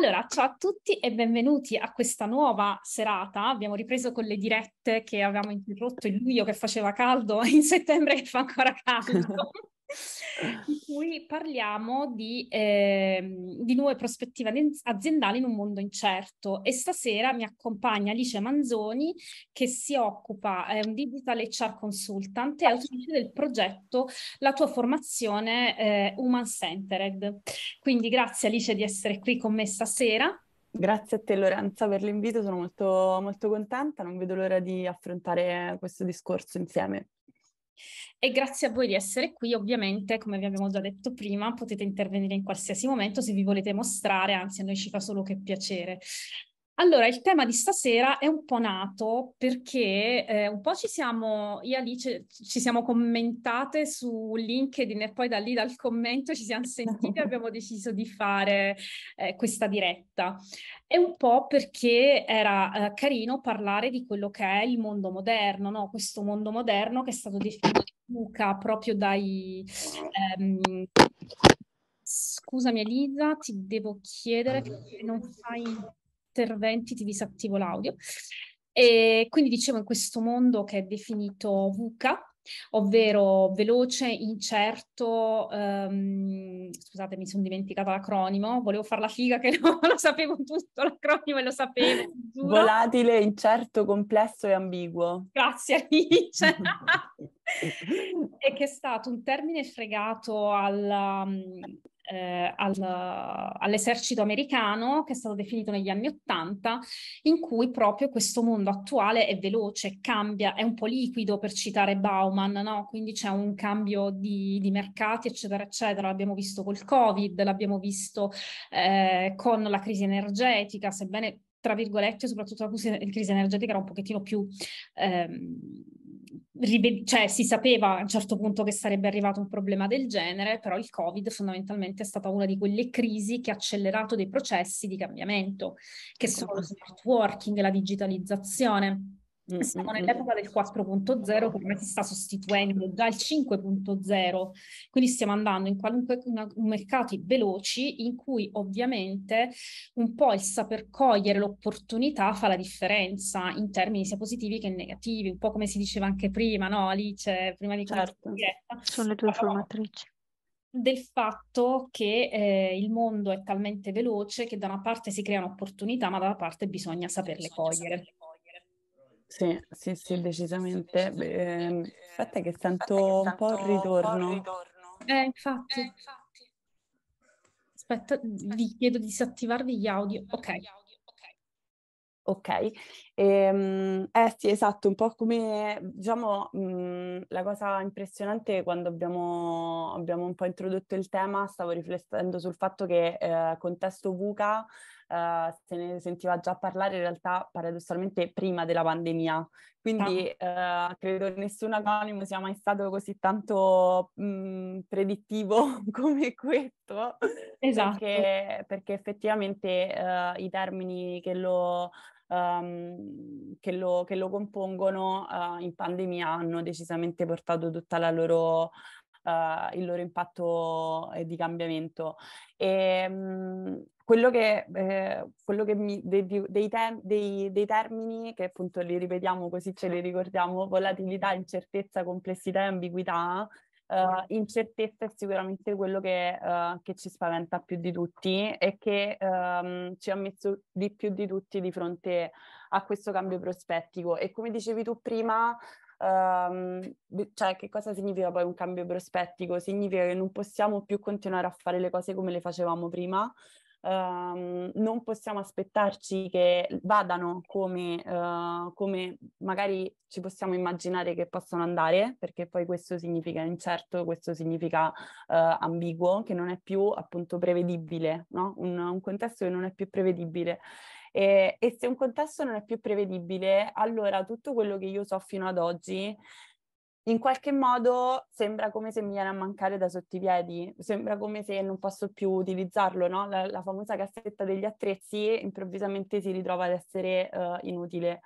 Allora, ciao a tutti e benvenuti a questa nuova serata. Abbiamo ripreso con le dirette che avevamo interrotto in luglio che faceva caldo, in settembre che fa ancora caldo. in cui parliamo di, eh, di, nuove prospettive aziendali in un mondo incerto e stasera mi accompagna Alice Manzoni che si occupa, è un digital HR consultant e autrice del progetto La tua formazione eh, Human Centered. Quindi grazie Alice di essere qui con me stasera. Grazie a te Lorenza per l'invito, sono molto, molto contenta, non vedo l'ora di affrontare questo discorso insieme. E grazie a voi di essere qui, ovviamente, come vi abbiamo già detto prima, potete intervenire in qualsiasi momento se vi volete mostrare, anzi a noi ci fa solo che piacere. Allora, il tema di stasera è un po' nato perché eh, un po' ci siamo, io e Alice ci siamo commentate su LinkedIn e poi da lì dal commento ci siamo sentite e abbiamo deciso di fare eh, questa diretta. E un po' perché era eh, carino parlare di quello che è il mondo moderno, no? questo mondo moderno che è stato definito di Luca proprio dai... Ehm, Scusami Elisa, ti devo chiedere perché non fai interventi ti disattivo l'audio. E quindi dicevo in questo mondo che è definito VUCA, ovvero veloce, incerto, um, scusate mi sono dimenticata l'acronimo, volevo fare la figa che non lo sapevo tutto l'acronimo e lo sapevo. Giuro. Volatile, incerto, complesso e ambiguo. Grazie Alice. e che è stato un termine fregato alla, mm, eh, al, all'esercito americano che è stato definito negli anni Ottanta, in cui proprio questo mondo attuale è veloce, cambia, è un po' liquido per citare Bauman, no? quindi c'è un cambio di, di mercati, eccetera, eccetera. L'abbiamo visto col Covid, l'abbiamo visto eh, con la crisi energetica, sebbene tra virgolette, soprattutto la crisi energetica era un pochettino più ehm, cioè, si sapeva a un certo punto che sarebbe arrivato un problema del genere, però il Covid fondamentalmente è stata una di quelle crisi che ha accelerato dei processi di cambiamento, che sono lo smart working, la digitalizzazione. Mm, Siamo mm, mm. nell'epoca del 4.0 come si sta sostituendo già il 5.0, quindi stiamo andando in qualunque una, in mercati veloci in cui ovviamente un po' il saper cogliere l'opportunità fa la differenza in termini sia positivi che negativi, un po' come si diceva anche prima, no Alice, prima di certo. diretta. Sono le tue formatrici del fatto che eh, il mondo è talmente veloce che da una parte si creano opportunità, ma dalla parte bisogna saperle bisogna cogliere. Saperle. Sì, sì, sì, decisamente. Beh, il fatto è che sento un po' il ritorno. Eh, eh, infatti. Eh, infatti. Aspetta, vi chiedo di disattivarvi gli audio. Ok. Ok, ehm, eh sì, esatto, un po' come, diciamo, mh, mhmm, la cosa impressionante quando abbiamo, abbiamo, un po' introdotto il tema, stavo riflettendo sul fatto che eh, contesto VUCA eh, se ne sentiva già parlare in realtà paradossalmente prima della pandemia. Quindi ah. eh, uh, credo nessun anonimo sia mai stato così tanto mh, mm, predittivo come questo. Esatto. Perché, perché effettivamente eh, i termini che lo... Um, che, lo, che, lo, compongono uh, in pandemia hanno decisamente portato tutta la loro Uh, il loro impatto di cambiamento. E, um, quello che, eh, quello che mi, dei, dei, tem, dei, dei, termini che appunto li ripetiamo così ce li ricordiamo, volatilità, incertezza, complessità e ambiguità, eh, incertezza è sicuramente quello che, eh, che, ci spaventa più di tutti e che ehm, ci ha messo di più di tutti di fronte a questo cambio prospettico. E come dicevi tu prima, Um, cioè che cosa significa poi un cambio prospettico? Significa che non possiamo più continuare a fare le cose come le facevamo prima, um, non possiamo aspettarci che vadano come, uh, come magari ci possiamo immaginare che possano andare, perché poi questo significa incerto, questo significa uh, ambiguo, che non è più appunto prevedibile, no? un, un contesto che non è più prevedibile. E, e, se un contesto non è più prevedibile, allora tutto quello che io so fino ad oggi in qualche modo sembra come se mi viene a mancare da sotto i piedi, sembra come se non posso più utilizzarlo, no? la, la, famosa cassetta degli attrezzi improvvisamente si ritrova ad essere uh, inutile.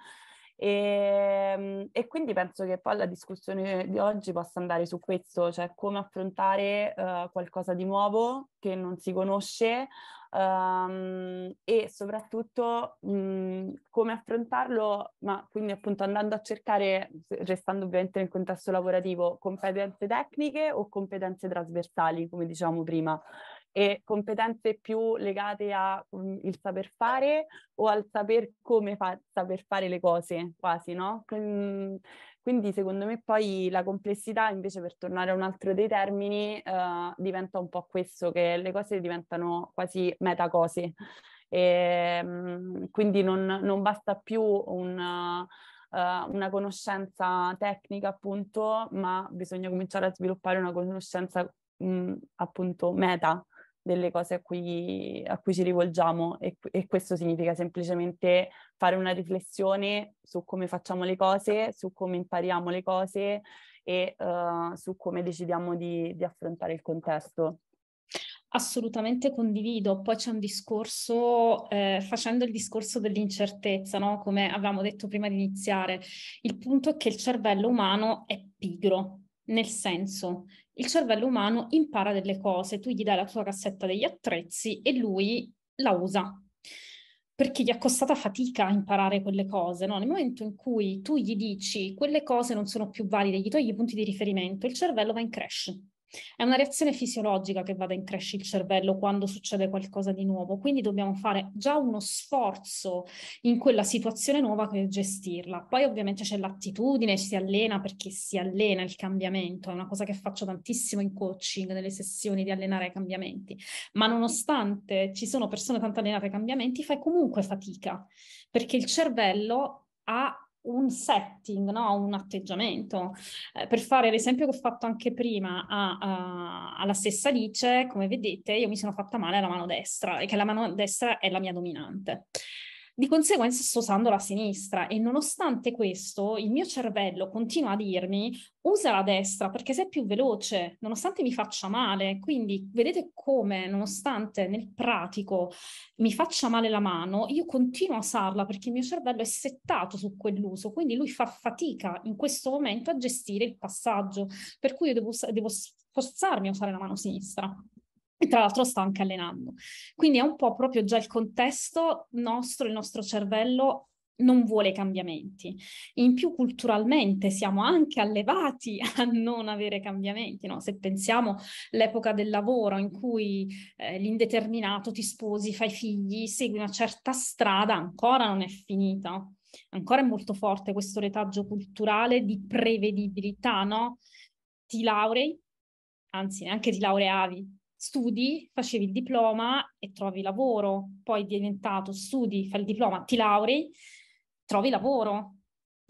E, ehm, e, quindi penso che poi la discussione di oggi possa andare su questo, cioè come affrontare uh, qualcosa di nuovo che non si conosce um, e soprattutto mh, mhmm, come affrontarlo, ma quindi appunto andando a cercare, restando ovviamente nel contesto lavorativo, competenze tecniche o competenze trasversali, come dicevamo prima e competenze più legate al mhmm, saper fare o al saper come fa, saper fare le cose, quasi, no? Quindi secondo me poi la complessità, invece per tornare a un altro dei termini, eh, diventa un po' questo, che le cose diventano quasi metacose. E, ehm, mh, quindi non, non, basta più un eh, una conoscenza tecnica, appunto, ma bisogna cominciare a sviluppare una conoscenza mh, appunto meta, delle cose a cui, a cui ci rivolgiamo e, e, questo significa semplicemente fare una riflessione su come facciamo le cose, su come impariamo le cose e uh, su come decidiamo di, di affrontare il contesto. Assolutamente condivido, poi c'è un discorso, eh, facendo il discorso dell'incertezza, no? come avevamo detto prima di iniziare, il punto è che il cervello umano è pigro, nel senso il cervello umano impara delle cose, tu gli dai la tua cassetta degli attrezzi e lui la usa. Perché gli è costata fatica imparare quelle cose, no? Nel momento in cui tu gli dici quelle cose non sono più valide, gli togli i punti di riferimento, il cervello va in crash è una reazione fisiologica che vada in crash il cervello quando succede qualcosa di nuovo, quindi dobbiamo fare già uno sforzo in quella situazione nuova per gestirla. Poi ovviamente c'è l'attitudine, si allena perché si allena il cambiamento, è una cosa che faccio tantissimo in coaching, nelle sessioni di allenare ai cambiamenti, ma nonostante ci sono persone tanto allenate ai cambiamenti, fai comunque fatica perché il cervello ha un setting, no? un atteggiamento. Eh, per fare l'esempio che ho fatto anche prima a, a, alla stessa Alice, come vedete, io mi sono fatta male alla mano destra e che la mano destra è la mia dominante. Di conseguenza sto usando la sinistra e nonostante questo il mio cervello continua a dirmi usa la destra perché sei più veloce, nonostante mi faccia male. Quindi vedete come, nonostante nel pratico mi faccia male la mano, io continuo a usarla perché il mio cervello è settato su quell'uso, quindi lui fa fatica in questo momento a gestire il passaggio, per cui io devo, devo sforzarmi a usare la mano sinistra e tra l'altro sta anche allenando. Quindi è un po' proprio già il contesto nostro, il nostro cervello non vuole cambiamenti. In più culturalmente siamo anche allevati a non avere cambiamenti, no? Se pensiamo all'epoca del lavoro in cui eh, l'indeterminato ti sposi, fai figli, segui una certa strada, ancora non è finita. Ancora è molto forte questo retaggio culturale di prevedibilità, no? Ti laurei, anzi neanche ti laureavi, studi, facevi il diploma e trovi lavoro, poi è diventato studi, fai il diploma, ti laurei, trovi lavoro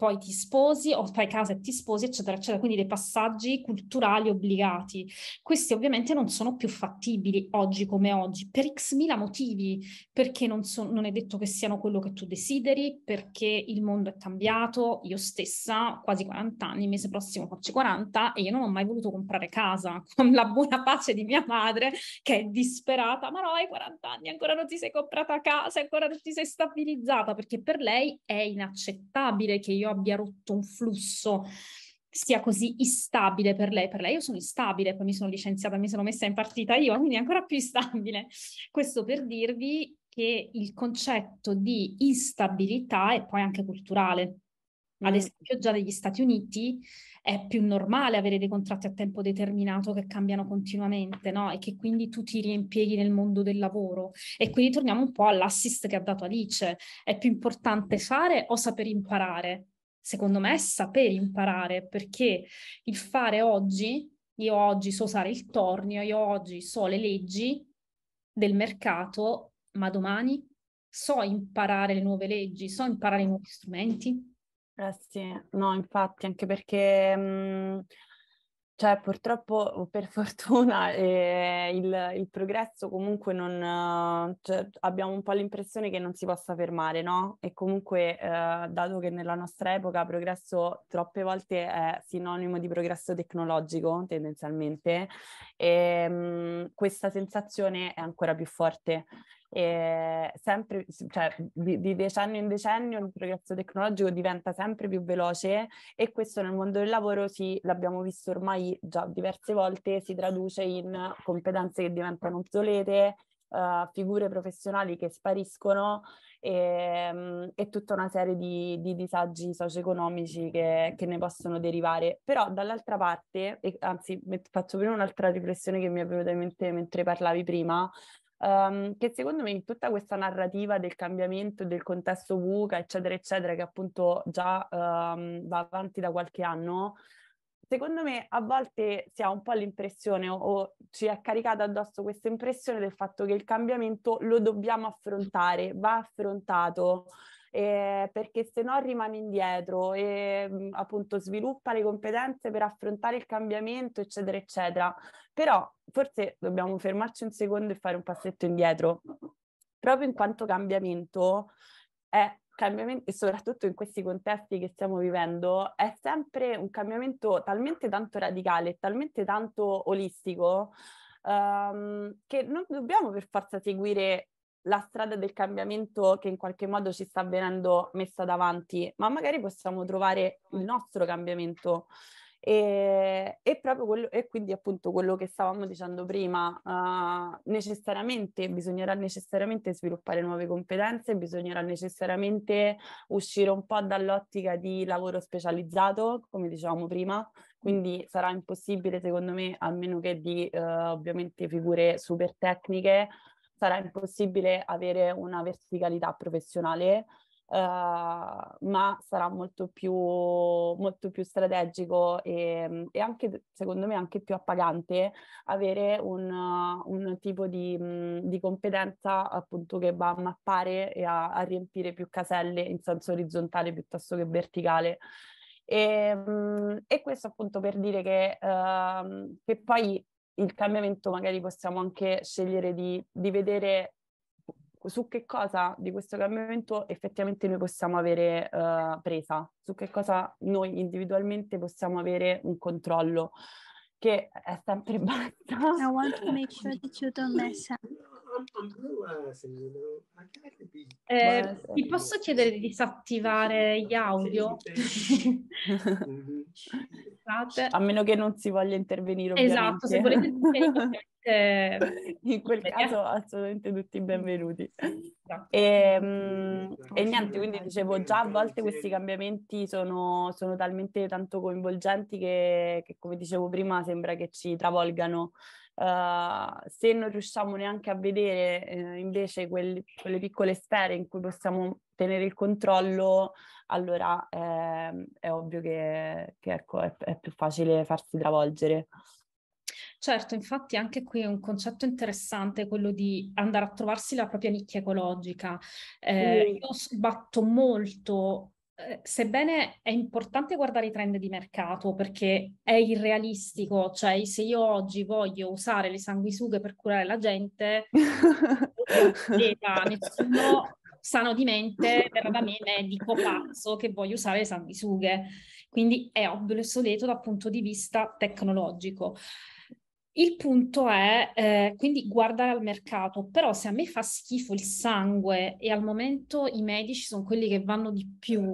poi ti sposi o fai casa e ti sposi, eccetera, eccetera. Quindi dei passaggi culturali obbligati. Questi ovviamente non sono più fattibili oggi come oggi, per x mila motivi, perché non, so, non è detto che siano quello che tu desideri, perché il mondo è cambiato, io stessa quasi 40 anni, il mese prossimo faccio 40 e io non ho mai voluto comprare casa, con la buona pace di mia madre che è disperata, ma no, hai 40 anni, ancora non ti sei comprata casa, ancora non ti sei stabilizzata, perché per lei è inaccettabile che io abbia rotto un flusso sia così instabile per lei. Per lei io sono instabile, poi mi sono licenziata, mi sono messa in partita io, quindi è ancora più instabile. Questo per dirvi che il concetto di instabilità è poi anche culturale. Ad mm. esempio già negli Stati Uniti è più normale avere dei contratti a tempo determinato che cambiano continuamente, no? E che quindi tu ti riempieghi nel mondo del lavoro. E quindi torniamo un po' all'assist che ha dato Alice. È più importante fare o saper imparare? secondo me, è saper imparare, perché il fare oggi, io oggi so usare il tornio, io oggi so le leggi del mercato, ma domani so imparare le nuove leggi, so imparare i nuovi strumenti. Grazie, eh no, infatti, anche perché... Mh mm, cioè, purtroppo per fortuna eh, il, il, progresso comunque non... Cioè, abbiamo un po' l'impressione che non si possa fermare, no? E comunque, eh, dato che nella nostra epoca progresso troppe volte è sinonimo di progresso tecnologico, tendenzialmente, e, ehm, mh, questa sensazione è ancora più forte e sempre, cioè, di, di, decennio in decennio il progresso tecnologico diventa sempre più veloce e questo nel mondo del lavoro sì, l'abbiamo visto ormai già diverse volte, si traduce in competenze che diventano obsolete, uh, figure professionali che spariscono e, um, e tutta una serie di, di disagi socio-economici che, che, ne possono derivare. Però dall'altra parte, e, anzi met- faccio prima un'altra riflessione che mi è venuta in mente mentre parlavi prima, um, che secondo me in tutta questa narrativa del cambiamento, del contesto VUCA, eccetera, eccetera, che appunto già um, va avanti da qualche anno, secondo me a volte si ha un po' l'impressione o, o, ci è caricata addosso questa impressione del fatto che il cambiamento lo dobbiamo affrontare, va affrontato, eh, perché se no rimane indietro e mh, mm, appunto sviluppa le competenze per affrontare il cambiamento, eccetera, eccetera. Però forse dobbiamo fermarci un secondo e fare un passetto indietro, proprio in quanto cambiamento è cambiamento, e soprattutto in questi contesti che stiamo vivendo, è sempre un cambiamento talmente tanto radicale, talmente tanto olistico, um, che non dobbiamo per forza seguire la strada del cambiamento che in qualche modo ci sta venendo messa davanti, ma magari possiamo trovare il certo. nostro cambiamento. E, e, quello, e quindi appunto quello che stavamo dicendo prima, uh, necessariamente bisognerà necessariamente sviluppare nuove competenze, bisognerà necessariamente uscire un po' dall'ottica di lavoro specializzato, come dicevamo prima, quindi sarà impossibile secondo me, almeno che di uh, ovviamente figure super tecniche, sarà impossibile avere una verticalità professionale, uh, ma sarà molto più, molto più strategico e, e, anche, secondo me, anche più appagante avere un, un tipo di, di, competenza appunto che va a mappare e a, a riempire più caselle in senso orizzontale piuttosto che verticale. E, e, questo appunto per dire che, uh, che, poi il cambiamento magari possiamo anche scegliere di, di vedere su che cosa di questo cambiamento effettivamente noi possiamo avere uh, presa, su che cosa noi individualmente possiamo avere un controllo, che è sempre basta. I want to make sure that you don't mess up. Eh, ti posso chiedere di disattivare gli audio? Esatto. A meno che non si voglia intervenire. Ovviamente. Esatto, se volete intervenire. in quel caso assolutamente tutti benvenuti. Esatto. Ehm, e, e, niente, quindi dicevo già a volte questi cambiamenti sono, sono talmente tanto coinvolgenti che, che, come dicevo prima sembra che ci travolgano eh, se non riusciamo neanche a vedere eh, invece quelli, quelle piccole sfere in cui possiamo tenere il controllo, allora eh, è ovvio che, che ecco, è, è, più facile farsi travolgere. Certo, infatti anche qui è un concetto interessante quello di andare a trovarsi la propria nicchia ecologica. Eh, mm. Io sbatto molto Ehm, sebbene è importante guardare i trend di mercato perché è irrealistico, cioè se io oggi voglio usare le sanguisughe per curare la gente, nessuno sano di mente verrà da me medico pazzo che voglio usare le sanguisughe. Quindi è obsoleto dal punto di vista tecnologico. Il punto è eh, quindi guardare al mercato, però se a me fa schifo il sangue e al momento i medici sono quelli che vanno di più,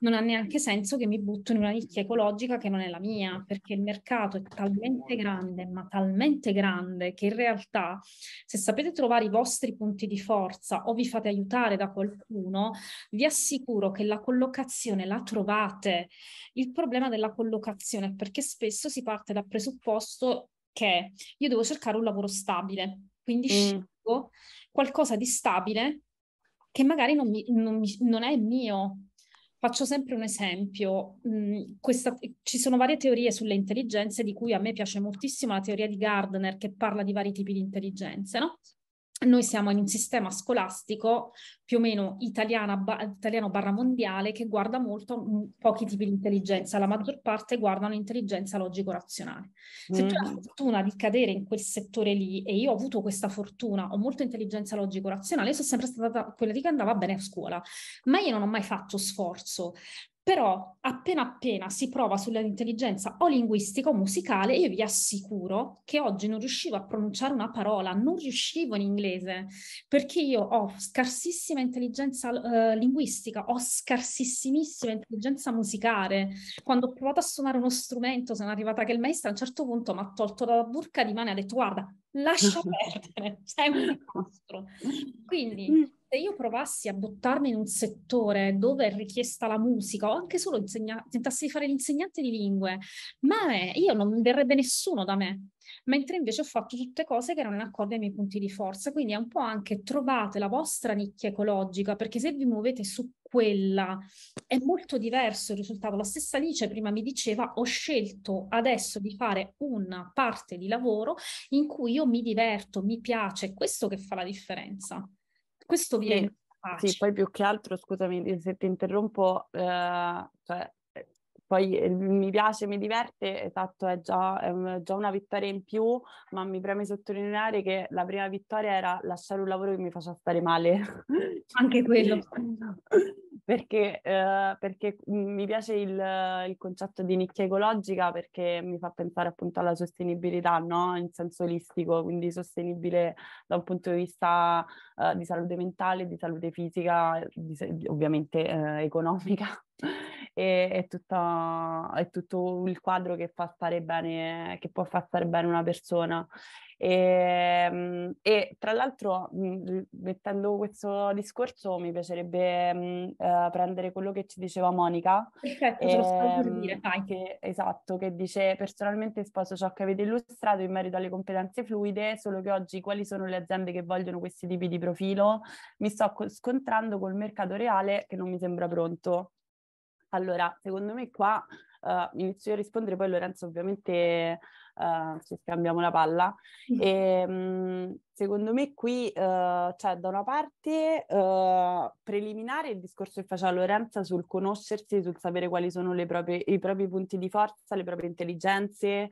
non ha neanche senso che mi butto in una nicchia ecologica che non è la mia, perché il mercato è talmente grande, ma talmente grande che in realtà se sapete trovare i vostri punti di forza o vi fate aiutare da qualcuno, vi assicuro che la collocazione la trovate. Il problema della collocazione è perché spesso si parte dal presupposto perché io devo cercare un lavoro stabile, quindi mm. scelgo qualcosa di stabile che magari non, mi, non, mi, non è mio. Faccio sempre un esempio, mh, mm, questa, ci sono varie teorie sulle intelligenze di cui a me piace moltissimo la teoria di Gardner che parla di vari tipi di intelligenze, no? noi siamo in un sistema scolastico più o meno italiano barra mondiale che guarda molto mm, pochi tipi di intelligenza, la maggior parte guardano intelligenza logico-razionale. Se mm. tu hai la mm. fortuna di cadere in quel settore lì, e io ho avuto questa fortuna, ho molta intelligenza logico-razionale, sono sempre stata quella che andava bene a scuola, ma io non ho mai fatto sforzo però appena appena si prova sull'intelligenza o linguistica o musicale, io vi assicuro che oggi non riuscivo a pronunciare una parola, non riuscivo in inglese, perché io ho scarsissima intelligenza eh, linguistica, ho scarsissimissima intelligenza musicale. Quando ho provato a suonare uno strumento, sono arrivata che il maestro a un certo punto mi ha tolto la burca di mano e ha detto guarda, lascia perdere, sei cioè, un disastro. Quindi mm. se io provassi a buttarmi in un settore dove è richiesta la musica o anche solo insegna- tentassi di fare l'insegnante di lingue, ma eh, io non verrebbe nessuno da me. Mentre invece ho fatto tutte cose che erano in accordo ai miei punti di forza, quindi è un po' anche trovate la vostra nicchia ecologica, perché se vi muovete su quella. È molto diverso il risultato. La stessa Alice prima mi diceva ho scelto adesso di fare una parte di lavoro in cui io mi diverto, mi piace, è questo che fa la differenza. Questo viene. Sì, sì, poi più che altro, scusami se ti interrompo, eh, cioè, poi ehm, mi piace, mi diverte, esatto, è già, è già, una vittoria in più, ma mi preme sottolineare che la prima vittoria era lasciare un lavoro che mi faccia stare male. Anche quello. perché, eh, perché, mm, mi piace il, il, concetto di nicchia ecologica perché mi fa pensare appunto alla sostenibilità, no? In senso olistico, quindi sostenibile da un punto di vista eh, di salute mentale, di salute fisica, di, ovviamente eh, economica e è, tutta, è, tutto il quadro che, fa stare bene, che può far stare bene una persona. E, ehm, e tra l'altro, mm, mettendo questo discorso, mi piacerebbe mh, mm, eh, uh, prendere quello che ci diceva Monica. Perfetto, e, per ehm, dire, che, esatto, che dice personalmente sposo ciò che avete illustrato in merito alle competenze fluide, solo che oggi quali sono le aziende che vogliono questi tipi di profilo? Mi sto co- scontrando col mercato reale che non mi sembra pronto. Allora, secondo me qua uh, inizio a rispondere, poi Lorenzo ovviamente uh, eh, ci scambiamo la palla. Mm. E, ehm, mh, secondo me qui uh, eh, c'è cioè, da una parte uh, preliminare il discorso che faceva Lorenza sul conoscersi, sul sapere quali sono proprie, i propri punti di forza, le proprie intelligenze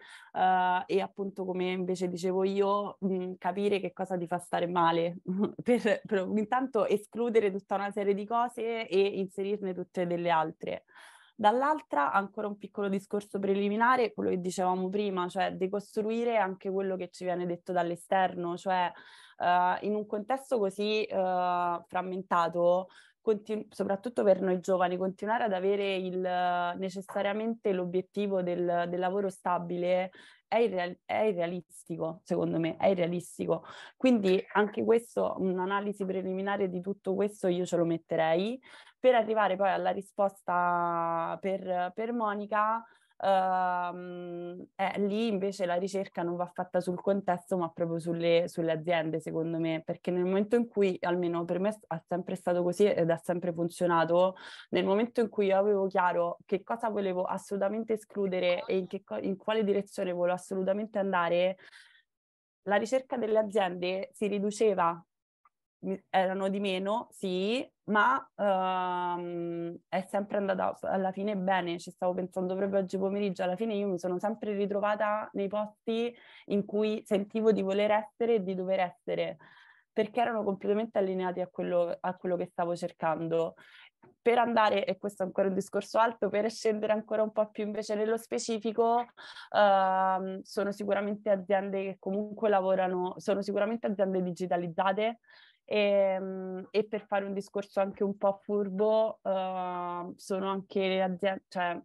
e appunto come invece dicevo io mh, mm, capire che cosa ti fa stare male per, per intanto escludere tutta una serie di cose e inserirne tutte delle altre. Dall'altra ancora un piccolo discorso preliminare, quello che dicevamo prima, cioè decostruire anche quello che ci viene detto dall'esterno, cioè uh, in un contesto così uh, frammentato Continu- soprattutto per noi giovani, continuare ad avere il, necessariamente l'obiettivo del, del lavoro stabile è, irreal- è, irrealistico, secondo me, è irrealistico. Quindi anche questo, un'analisi preliminare di tutto questo io ce lo metterei, per arrivare poi alla risposta per, per Monica, ehm, eh, lì invece la ricerca non va fatta sul contesto ma proprio sulle, sulle, aziende secondo me, perché nel momento in cui, almeno per me è sempre stato così ed ha sempre funzionato, nel momento in cui io avevo chiaro che cosa volevo assolutamente escludere e in, che, in quale direzione volevo assolutamente andare, la ricerca delle aziende si riduceva erano di meno, sì, ma um, è sempre andata alla fine bene, ci stavo pensando proprio oggi pomeriggio, alla fine io mi sono sempre ritrovata nei posti in cui sentivo di voler essere e di dover essere, perché erano completamente allineati a quello, a quello che stavo cercando. Per andare, e questo è ancora un discorso alto, per scendere ancora un po' più invece nello specifico, uh, sono sicuramente aziende che comunque lavorano, sono sicuramente aziende digitalizzate e, ehm, e, per fare un discorso anche un po' furbo, uh, sono anche le aziende, cioè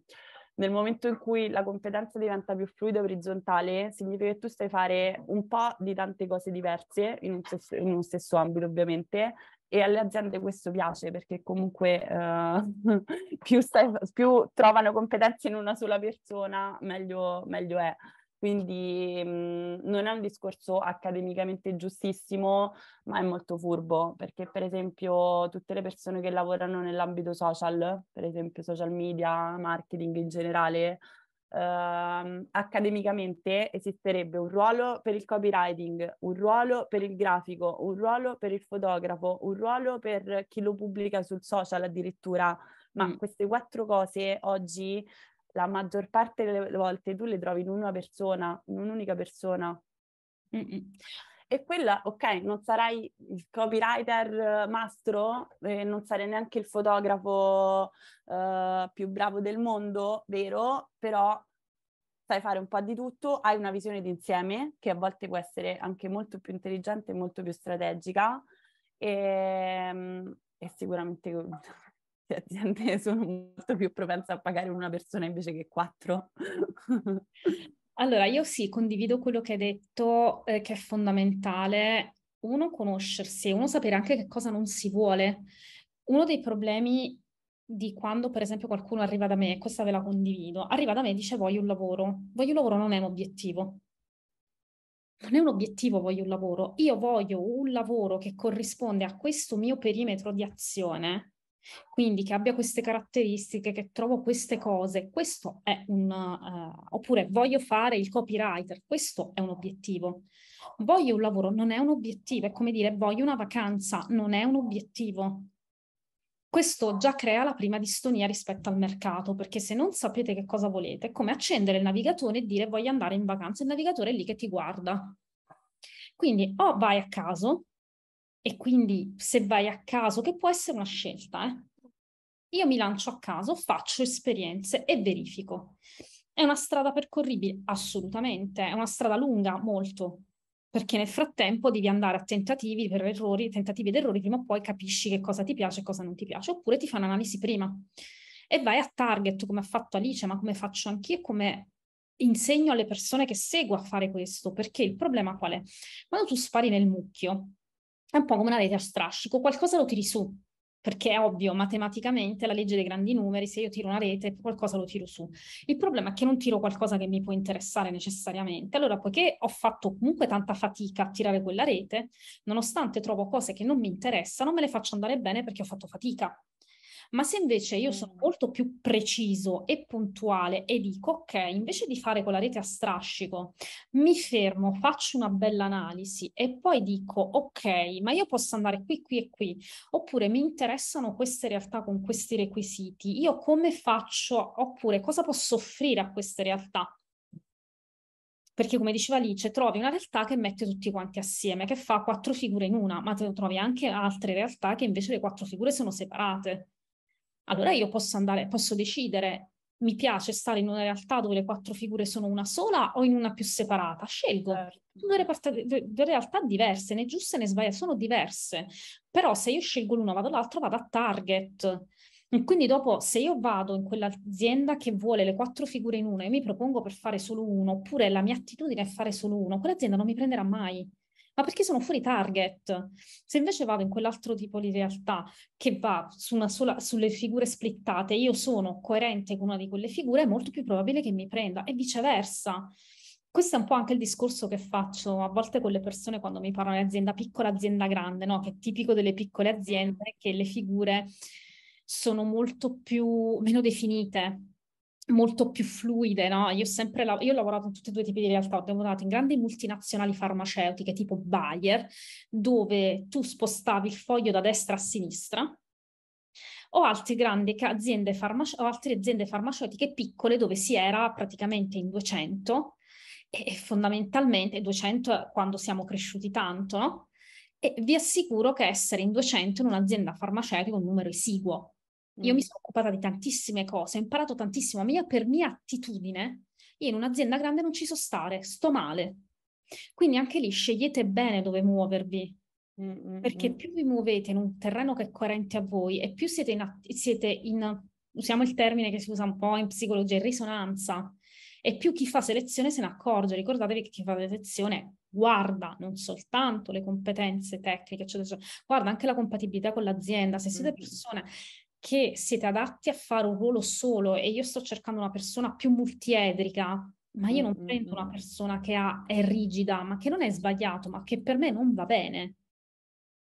nel momento in cui la competenza diventa più fluida e orizzontale, significa che tu stai fare un po' di tante cose diverse in un, stesso, in un stesso ambito ovviamente e alle aziende questo piace perché comunque uh, più, stai, più, trovano competenze in una sola persona meglio, meglio è. Quindi mh, mhmm, non è un discorso accademicamente giustissimo, ma è molto furbo, perché per esempio tutte le persone che lavorano nell'ambito social, per esempio social media, marketing in generale, Uh, accademicamente esisterebbe un ruolo per il copywriting, un ruolo per il grafico, un ruolo per il fotografo, un ruolo per chi lo pubblica sul social addirittura. Ma queste quattro cose oggi la maggior parte delle volte tu le trovi in una persona, in un'unica persona. Mm-mm. E quella, ok, non sarai il copywriter mastro, eh, non sarai neanche il fotografo eh, più bravo del mondo, vero? Però sai fare un po' di tutto, hai una visione d'insieme che a volte può essere anche molto più intelligente e molto più strategica e, ehm, e sicuramente le aziende sono molto più propense a pagare una persona invece che quattro. allora, io sì, condivido quello che hai detto, eh, che è fondamentale. Uno, conoscersi, uno, sapere anche che cosa non si vuole. Uno dei problemi di quando, per esempio, qualcuno arriva da me, questa ve la condivido, arriva da me e dice voglio un lavoro. Voglio un lavoro non è un obiettivo. Non è un obiettivo, voglio un lavoro. Io voglio un lavoro che corrisponde a questo mio perimetro di azione quindi che abbia queste caratteristiche, che trovo queste cose, questo è un... Uh, oppure voglio fare il copywriter, questo è un obiettivo. Voglio un lavoro, non è un obiettivo, è come dire voglio una vacanza, non è un obiettivo. Questo già crea la prima distonia rispetto al mercato, perché se non sapete che cosa volete, è come accendere il navigatore e dire voglio andare in vacanza, il navigatore è lì che ti guarda. Quindi o vai a caso, e quindi se vai a caso, che può essere una scelta, eh? io mi lancio a caso, faccio esperienze e verifico. È una strada percorribile? Assolutamente, è una strada lunga, molto, perché nel frattempo devi andare a tentativi per errori, tentativi ed errori, prima o poi capisci che cosa ti piace e cosa non ti piace, oppure ti fai un'analisi prima e vai a target come ha fatto Alice, ma come faccio anch'io e come insegno alle persone che seguo a fare questo, perché il problema qual è? Quando tu spari nel mucchio, è un po' come una rete a strascico, qualcosa lo tiri su, perché è ovvio, matematicamente la legge dei grandi numeri, se io tiro una rete, qualcosa lo tiro su. Il problema è che non tiro qualcosa che mi può interessare necessariamente. Allora, poiché ho fatto comunque tanta fatica a tirare quella rete, nonostante trovo cose che non mi interessano, me le faccio andare bene perché ho fatto fatica. Ma se invece io sono mm. molto più preciso e puntuale e dico, ok, invece di fare con la rete a strascico, mi fermo, faccio una bella analisi e poi dico, ok, ma io posso andare qui, qui e qui, oppure mi interessano queste realtà con questi requisiti, io come faccio, oppure cosa posso offrire a queste realtà? perché come diceva Alice, trovi una realtà che mette tutti quanti assieme, che fa quattro figure in una, ma te trovi anche altre realtà che invece le quattro figure sono separate allora io posso andare, posso decidere mi piace stare in una realtà dove le quattro figure sono una sola o in una più separata? Scelgo. Certo. Due, reparte, due realtà diverse, né giuste né sbagliate, sono diverse. Però se io scelgo l'una, vado l'altra, vado a target. E quindi dopo, se io vado in quell'azienda che vuole le quattro figure in una e mi propongo per fare solo uno, oppure la mia attitudine è fare solo uno, quell'azienda non mi prenderà mai ma perché sono fuori target. Se invece vado in quell'altro tipo di realtà che va su sola, sulle figure splittate, io sono coerente con una di quelle figure, è molto più probabile che mi prenda e viceversa. Questo è un po' anche il discorso che faccio a volte con le persone quando mi parlano di azienda piccola, azienda grande, no? che è tipico delle piccole aziende, che le figure sono molto più, meno definite, molto più fluide, no? Io, sempre la- io ho lavorato in tutti e due i tipi di realtà, ho lavorato in grandi multinazionali farmaceutiche tipo Bayer, dove tu spostavi il foglio da destra a sinistra, o altre grandi aziende, farmace- o altre aziende farmaceutiche piccole dove si era praticamente in 200 e fondamentalmente 200 quando siamo cresciuti tanto, no? E vi assicuro che essere in 200 in un'azienda farmaceutica è un numero esiguo, io mm. mi sono occupata di tantissime cose, ho imparato tantissimo, ma io per mia attitudine, io in un'azienda grande non ci so stare, sto male. Quindi anche lì scegliete bene dove muovervi, mm. mm perché mm. più vi muovete in un terreno che è coerente a voi e più siete in, siete in usiamo il termine che si usa un po' in psicologia, in risonanza, e più chi fa selezione se ne accorge. Ricordatevi che chi fa selezione guarda non soltanto le competenze tecniche, eccetera, eccetera, guarda anche la compatibilità con l'azienda. Se siete persone che siete adatti a fare un ruolo solo e io sto cercando una persona più multiedrica, ma io non mm, mm, prendo una mm. persona che ha, è rigida, ma che non è sbagliato, ma che per me non va bene.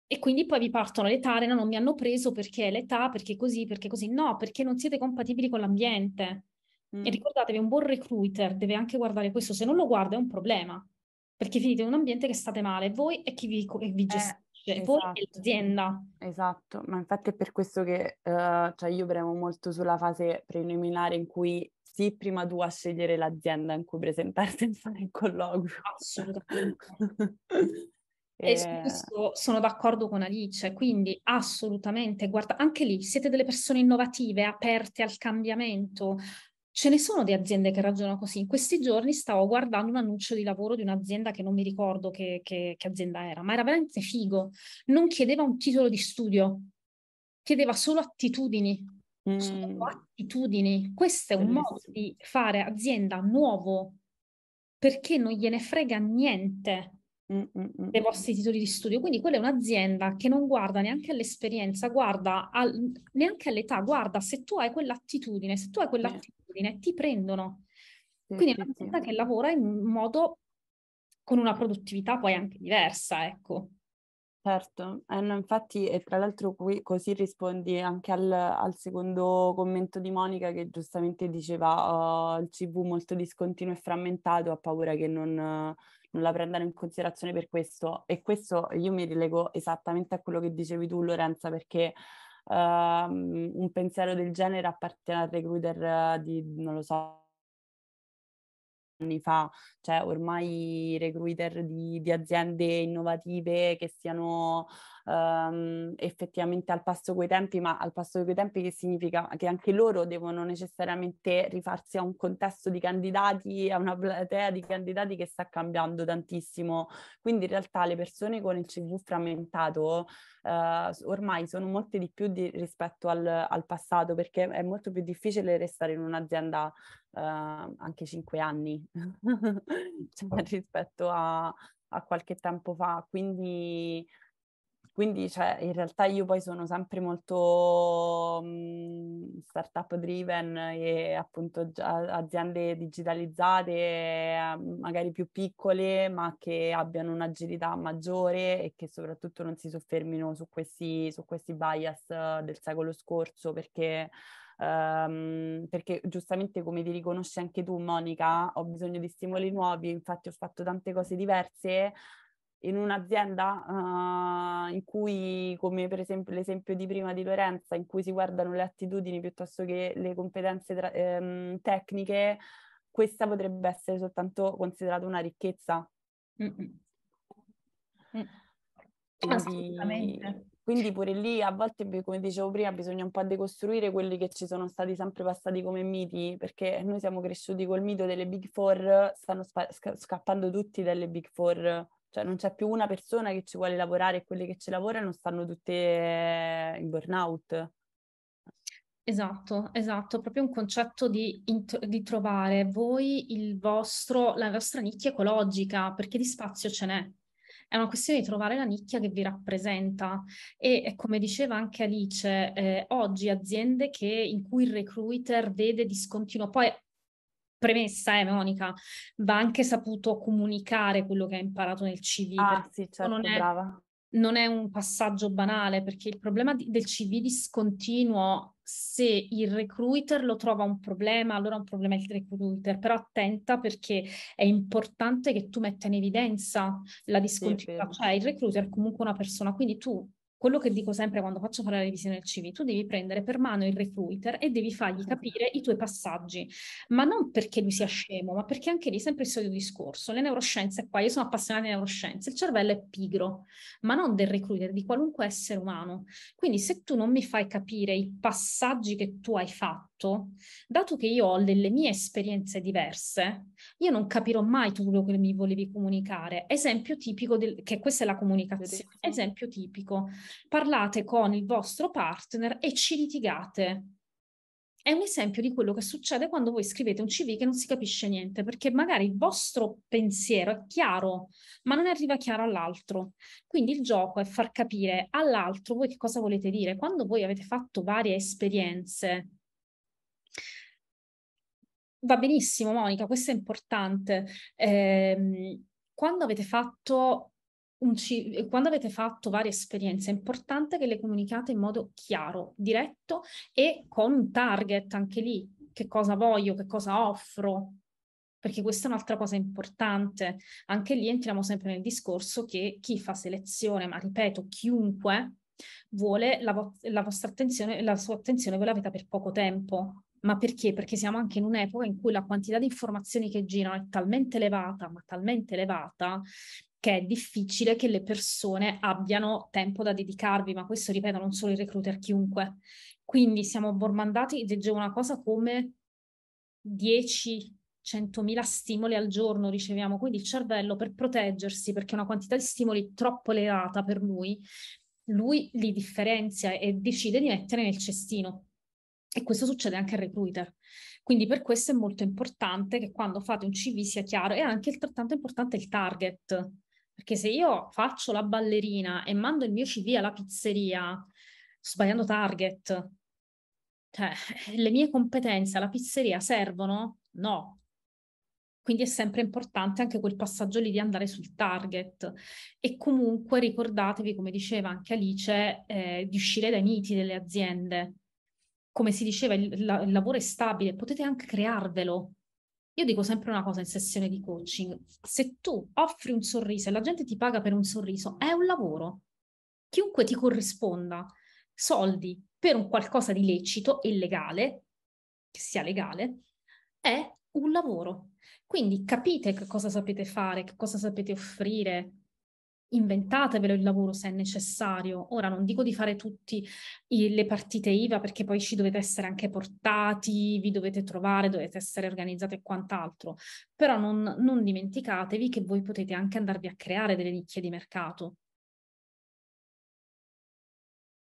E quindi poi vi partono le tare, no, non mi hanno preso perché l'età, perché così, perché così. No, perché non siete compatibili con l'ambiente. Mm. E ricordatevi, un buon recruiter deve anche guardare questo. Se non lo guarda è un problema, perché finite in un ambiente che state male, voi e chi vi, vi gestisce. Eh esatto. voi e esatto. l'azienda. Esatto, ma infatti è per questo che uh, cioè io premo molto sulla fase preliminare in cui sì, prima tu a scegliere l'azienda in cui presentarti e fare il colloquio. Assolutamente. E su eh. questo sono d'accordo con Alice, quindi assolutamente, guarda, anche lì siete delle persone innovative, aperte al cambiamento, Ce ne sono di aziende che ragionano così. In questi giorni stavo guardando un annuncio di lavoro di un'azienda che non mi ricordo che, che, che azienda era, ma era veramente figo. Non chiedeva un titolo di studio, chiedeva solo attitudini. Mm. Solo attitudini. Questo è un Bellissimo. modo di fare azienda nuovo perché non gliene frega niente mm, mm, mm, dei vostri titoli di studio. Quindi quella è un'azienda che non guarda neanche all'esperienza, guarda al, neanche all'età, guarda se tu hai quell'attitudine, se tu hai quell'attitudine abitudine, ti prendono. Quindi è una persona che lavora in un modo con una produttività poi anche diversa, ecco. Certo, eh, no, infatti, e tra l'altro qui così rispondi anche al, al, secondo commento di Monica che giustamente diceva uh, il CV molto discontinuo e frammentato, ha paura che non, uh, non la prendano in considerazione per questo. E questo io mi rilego esattamente a quello che dicevi tu Lorenza, perché uh, un pensiero del genere appartiene al recruiter eh, di, non lo so, anni fa, cioè ormai i recruiter di, di, aziende innovative che siano ehm, effettivamente al passo coi tempi, ma al passo coi tempi che significa che anche loro devono necessariamente rifarsi a un contesto di candidati, a una platea di candidati che sta cambiando tantissimo. Quindi in realtà le persone con il CV frammentato eh, ormai sono molte di più di, rispetto al, al passato perché è molto più difficile restare in un'azienda Uh, anche 5 anni cioè, certo. rispetto a, a, qualche tempo fa. Quindi quindi cioè, in realtà io poi sono sempre molto mh, mhmm, startup driven e appunto aziende digitalizzate, ehm, magari più piccole, ma che abbiano un'agilità maggiore e che soprattutto non si soffermino su questi, su questi bias eh, del secolo scorso perché... Um, perché giustamente come ti riconosci anche tu Monica ho bisogno di stimoli nuovi infatti ho fatto tante cose diverse in un'azienda uh, in cui, come per esempio l'esempio di prima di Lorenza, in cui si guardano le attitudini piuttosto che le competenze tra- ehm, tecniche, questa potrebbe essere soltanto considerata una ricchezza. Mm-hmm. Mm. Quindi, quindi pure lì a volte, come dicevo prima, bisogna un po' decostruire quelli che ci sono stati sempre passati come miti, perché noi siamo cresciuti col mito delle Big Four, stanno spa- sca- scappando tutti dalle Big Four cioè non c'è più una persona che ci vuole lavorare e quelle che ci lavorano stanno tutte eh, in burnout. Esatto, esatto, proprio un concetto di, int- di trovare voi vostro, la vostra nicchia ecologica, perché di spazio ce n'è. È una questione di trovare la nicchia che vi rappresenta e come diceva anche Alice, eh, oggi aziende che, in cui il recruiter vede discontinuo, poi premessa, eh, Monica, va anche saputo comunicare quello che hai imparato nel CV. Ah, sì, certo, non è, brava. Non è un passaggio banale perché il problema di, del CV discontinuo, se il recruiter lo trova un problema, allora è un problema il recruiter, però attenta perché è importante che tu metta in evidenza la discontinuità, sì, cioè il recruiter è comunque una persona, quindi tu quello che dico sempre quando faccio fare la revisione del CV, tu devi prendere per mano il recruiter e devi fargli certo. capire i tuoi passaggi, ma non perché lui sia scemo, ma perché anche lì sempre il solito discorso, le neuroscienze qua, io sono appassionata di neuroscienze, il cervello è pigro, ma non del recruiter, di qualunque essere umano. Quindi se tu non mi fai capire i passaggi che tu hai fatto, fatto, dato che io ho delle mie esperienze diverse, io non capirò mai tu quello che mi volevi comunicare. Esempio tipico, del, che questa è la comunicazione, esempio tipico, parlate con il vostro partner e ci litigate. È un esempio di quello che succede quando voi scrivete un CV che non si capisce niente, perché magari il vostro pensiero è chiaro, ma non arriva chiaro all'altro. Quindi il gioco è far capire all'altro voi che cosa volete dire. Quando voi avete fatto varie esperienze va benissimo Monica, questo è importante. Eh, quando avete fatto C- quando avete fatto varie esperienze è importante che le comunicate in modo chiaro, diretto e con un target anche lì, che cosa voglio, che cosa offro, perché questa è un'altra cosa importante. Anche lì entriamo sempre nel discorso che chi fa selezione, ma ripeto, chiunque vuole la, vo- la vostra attenzione, la sua attenzione voi l'avete per poco tempo. Ma perché? Perché siamo anche in un'epoca in cui la quantità di informazioni che girano è talmente elevata, ma talmente elevata, che è difficile che le persone abbiano tempo da dedicarvi, ma questo, ripeto, non solo i recruiter, chiunque. Quindi siamo bormandati, leggevo una cosa come 10, 100.000 stimoli al giorno riceviamo, quindi il cervello per proteggersi, perché una quantità di stimoli troppo elevata per lui, lui li differenzia e decide di mettere nel cestino. E questo succede anche al recruiter. Quindi per questo è molto importante che quando fate un CV sia chiaro e anche altrettanto importante il target. Perché se io faccio la ballerina e mando il mio CV alla pizzeria, sto sbagliando target. Cioè, eh, le mie competenze alla pizzeria servono? No. Quindi è sempre importante anche quel passaggio lì di andare sul target. E comunque ricordatevi, come diceva anche Alice, eh, di uscire dai miti delle aziende come si diceva, il, la, il lavoro è stabile, potete anche crearvelo. Io dico sempre una cosa in sessione di coaching, se tu offri un sorriso e la gente ti paga per un sorriso, è un lavoro. Chiunque ti corrisponda soldi per un qualcosa di lecito e legale, che sia legale, è un lavoro. Quindi capite che cosa sapete fare, che cosa sapete offrire, inventatevelo il lavoro se è necessario. Ora non dico di fare tutte le partite IVA perché poi ci dovete essere anche portati, vi dovete trovare, dovete essere organizzati e quant'altro, però non, non dimenticatevi che voi potete anche andarvi a creare delle nicchie di mercato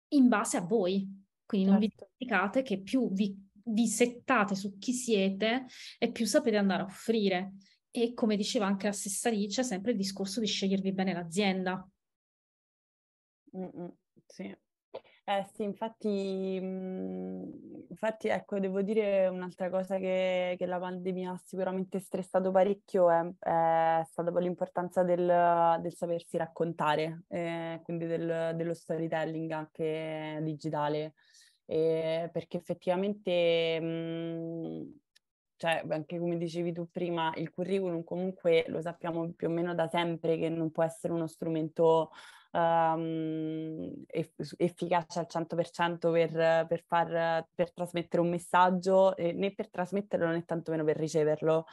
in base a voi. Quindi certo. non vi certo. dimenticate che più vi, vi settate su chi siete e più sapete andare a offrire. E come diceva anche la stessa Alice, sempre il discorso di scegliervi bene l'azienda. Mm-mm, sì. Eh sì, infatti, mm, infatti, ecco, devo dire un'altra cosa che, che la pandemia ha sicuramente stressato parecchio è, è stata l'importanza del, del sapersi raccontare, eh, quindi del, dello storytelling anche digitale, eh, perché effettivamente mh, mm, cioè anche come dicevi tu prima, il curriculum comunque lo sappiamo più o meno da sempre che non può essere uno strumento um, efficace al 100% per, per, far, per trasmettere un messaggio, né per trasmetterlo né tantomeno per riceverlo.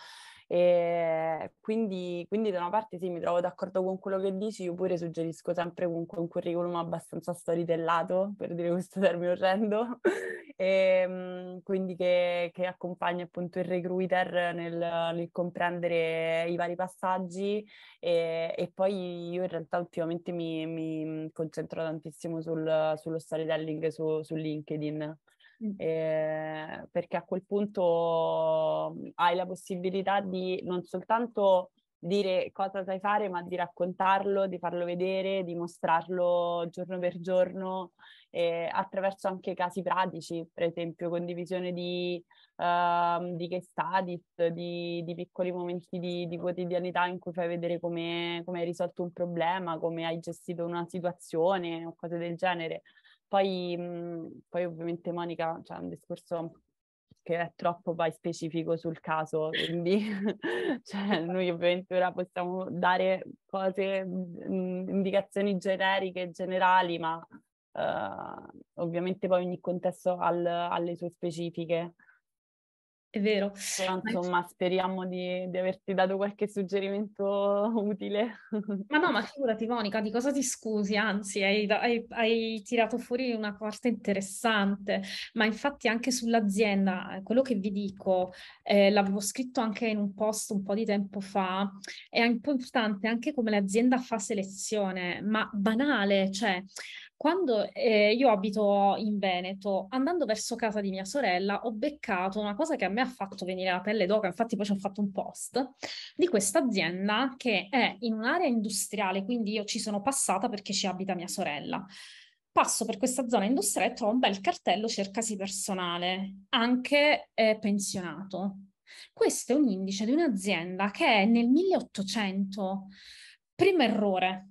E quindi, quindi, da una parte sì, mi trovo d'accordo con quello che dici, io pure suggerisco sempre comunque un curriculum abbastanza storitellato, per dire questo termine orrendo, e, ehm, quindi che, che, accompagna appunto il recruiter nel, nel comprendere i vari passaggi e, e, poi io in realtà ultimamente mi, mi concentro tantissimo sul, sullo storytelling su, su LinkedIn Mm. eh, perché a quel punto mm, hai la possibilità di non soltanto dire cosa sai fare, ma di raccontarlo, di farlo vedere, di mostrarlo giorno per giorno eh, attraverso anche casi pratici, per esempio condivisione di, uh, di case studies, di, di piccoli momenti di, di, quotidianità in cui fai vedere come, hai risolto un problema, come hai gestito una situazione o cose del genere. Poi, mhmm, poi ovviamente Monica, cioè un discorso che è troppo poi specifico sul caso, quindi cioè, noi ovviamente ora possiamo dare cose, mhmm, indicazioni generiche, generali, ma uh, ovviamente poi ogni contesto ha le sue specifiche. È vero. Però, insomma, speriamo di, di, averti dato qualche suggerimento utile. Ma no, ma figurati Monica, di cosa ti scusi? Anzi, hai, hai, hai tirato fuori una parte interessante, ma infatti anche sull'azienda, quello che vi dico, eh, l'avevo scritto anche in un post un po' di tempo fa, è importante anche come l'azienda fa selezione, ma banale, cioè quando eh, io abito in Veneto, andando verso casa di mia sorella, ho beccato una cosa che a me ha fatto venire la pelle d'oca, infatti poi ci ho fatto un post, di questa azienda che è in un'area industriale, quindi io ci sono passata perché ci abita mia sorella. Passo per questa zona industriale e trovo un bel cartello cercasi personale, anche eh, pensionato. Questo è un indice di un'azienda che è nel 1800. Primo errore,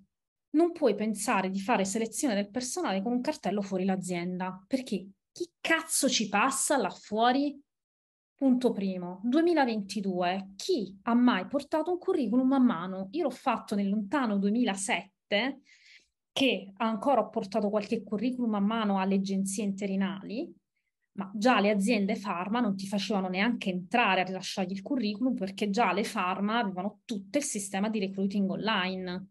non puoi pensare di fare selezione del personale con un cartello fuori l'azienda, perché chi cazzo ci passa là fuori? Punto primo, 2022, chi ha mai portato un curriculum a mano? Io l'ho fatto nel lontano 2007, che ancora ho portato qualche curriculum a mano alle agenzie interinali, ma già le aziende pharma non ti facevano neanche entrare a rilasciargli il curriculum perché già le pharma avevano tutto il sistema di recruiting online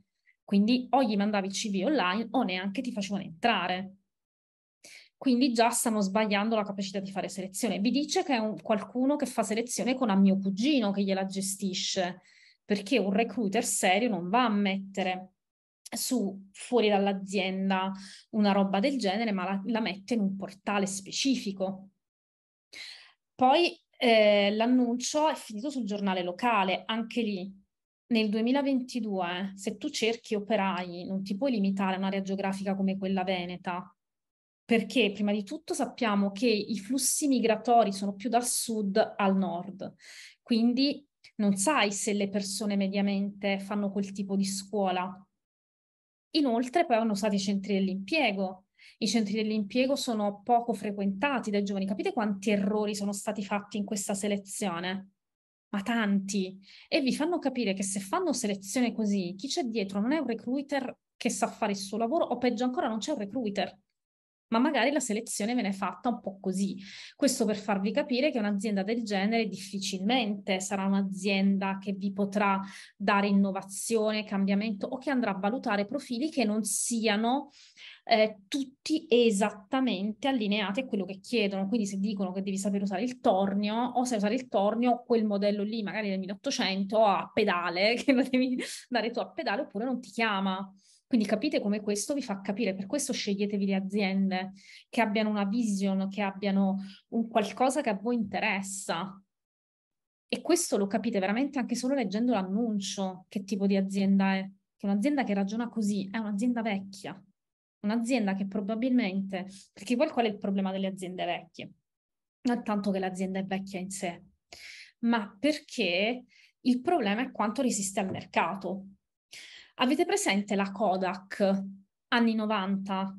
quindi o gli mandavi il CV online o neanche ti facevano entrare. Quindi già stanno sbagliando la capacità di fare selezione. Vi dice che è un, qualcuno che fa selezione con a mio cugino che gliela gestisce, perché un recruiter serio non va a mettere su fuori dall'azienda una roba del genere, ma la, la mette in un portale specifico. Poi eh, l'annuncio è finito sul giornale locale, anche lì nel 2022, se tu cerchi operai, non ti puoi limitare a un'area geografica come quella veneta, perché prima di tutto sappiamo che i flussi migratori sono più dal sud al nord, quindi non sai se le persone mediamente fanno quel tipo di scuola. Inoltre poi hanno usato i centri dell'impiego. I centri dell'impiego sono poco frequentati dai giovani. Capite quanti errori sono stati fatti in questa selezione? ma tanti, e vi fanno capire che se fanno selezione così, chi c'è dietro non è un recruiter che sa fare il suo lavoro o peggio ancora non c'è un recruiter ma magari la selezione viene fatta un po' così. Questo per farvi capire che un'azienda del genere difficilmente sarà un'azienda che vi potrà dare innovazione, cambiamento o che andrà a valutare profili che non siano eh, tutti esattamente allineati a quello che chiedono. Quindi se dicono che devi sapere usare il tornio o se usare il tornio, quel modello lì magari del 1800 a pedale, che lo devi dare tu a pedale oppure non ti chiama. Quindi capite come questo vi fa capire, per questo sceglietevi le aziende che abbiano una vision, che abbiano un qualcosa che a voi interessa. E questo lo capite veramente anche solo leggendo l'annuncio, che tipo di azienda è. Che un'azienda che ragiona così è un'azienda vecchia, un'azienda che probabilmente, perché poi qual è il problema delle aziende vecchie? Non tanto che l'azienda è vecchia in sé, ma perché il problema è quanto resiste al mercato. Avete presente la Kodak, anni 90,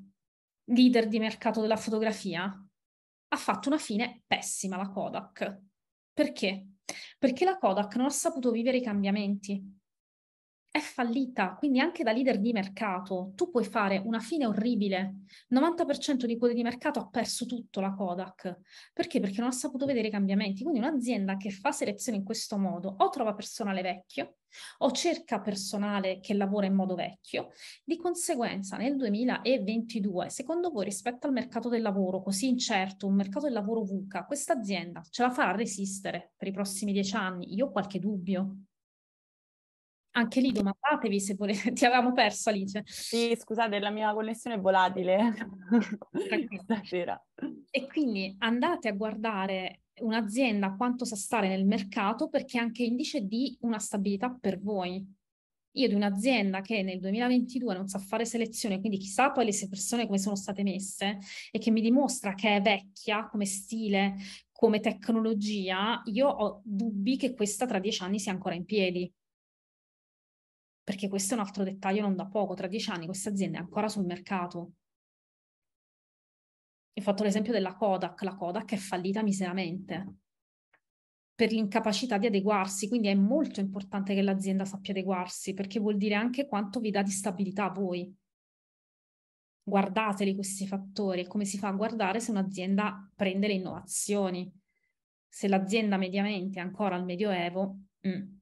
leader di mercato della fotografia? Ha fatto una fine pessima la Kodak. Perché? Perché la Kodak non ha saputo vivere i cambiamenti è fallita, quindi anche da leader di mercato tu puoi fare una fine orribile. Il 90% di quote di mercato ha perso tutto la Kodak. Perché? Perché non ha saputo vedere i cambiamenti. Quindi un'azienda che fa selezione in questo modo o trova personale vecchio o cerca personale che lavora in modo vecchio. Di conseguenza nel 2022, secondo voi rispetto al mercato del lavoro così incerto, un mercato del lavoro VUCA, questa azienda ce la farà resistere per i prossimi dieci anni? Io ho qualche dubbio. Anche lì domandatevi se volete, ti avevamo perso Alice. Sì, scusate, la mia connessione è volatile. E quindi andate a guardare un'azienda quanto sa stare nel mercato perché è anche indice di una stabilità per voi. Io di un'azienda che nel 2022 non sa fare selezione, quindi chissà poi le persone come sono state messe e che mi dimostra che è vecchia come stile, come tecnologia, io ho dubbi che questa tra dieci anni sia ancora in piedi perché questo è un altro dettaglio non da poco, tra dieci anni questa azienda è ancora sul mercato. Ho fatto l'esempio della Kodak, la Kodak è fallita miseramente per l'incapacità di adeguarsi, quindi è molto importante che l'azienda sappia adeguarsi perché vuol dire anche quanto vi dà di stabilità a voi. Guardateli questi fattori, come si fa a guardare se un'azienda prende le innovazioni. Se l'azienda mediamente è ancora al medioevo, mh, mm,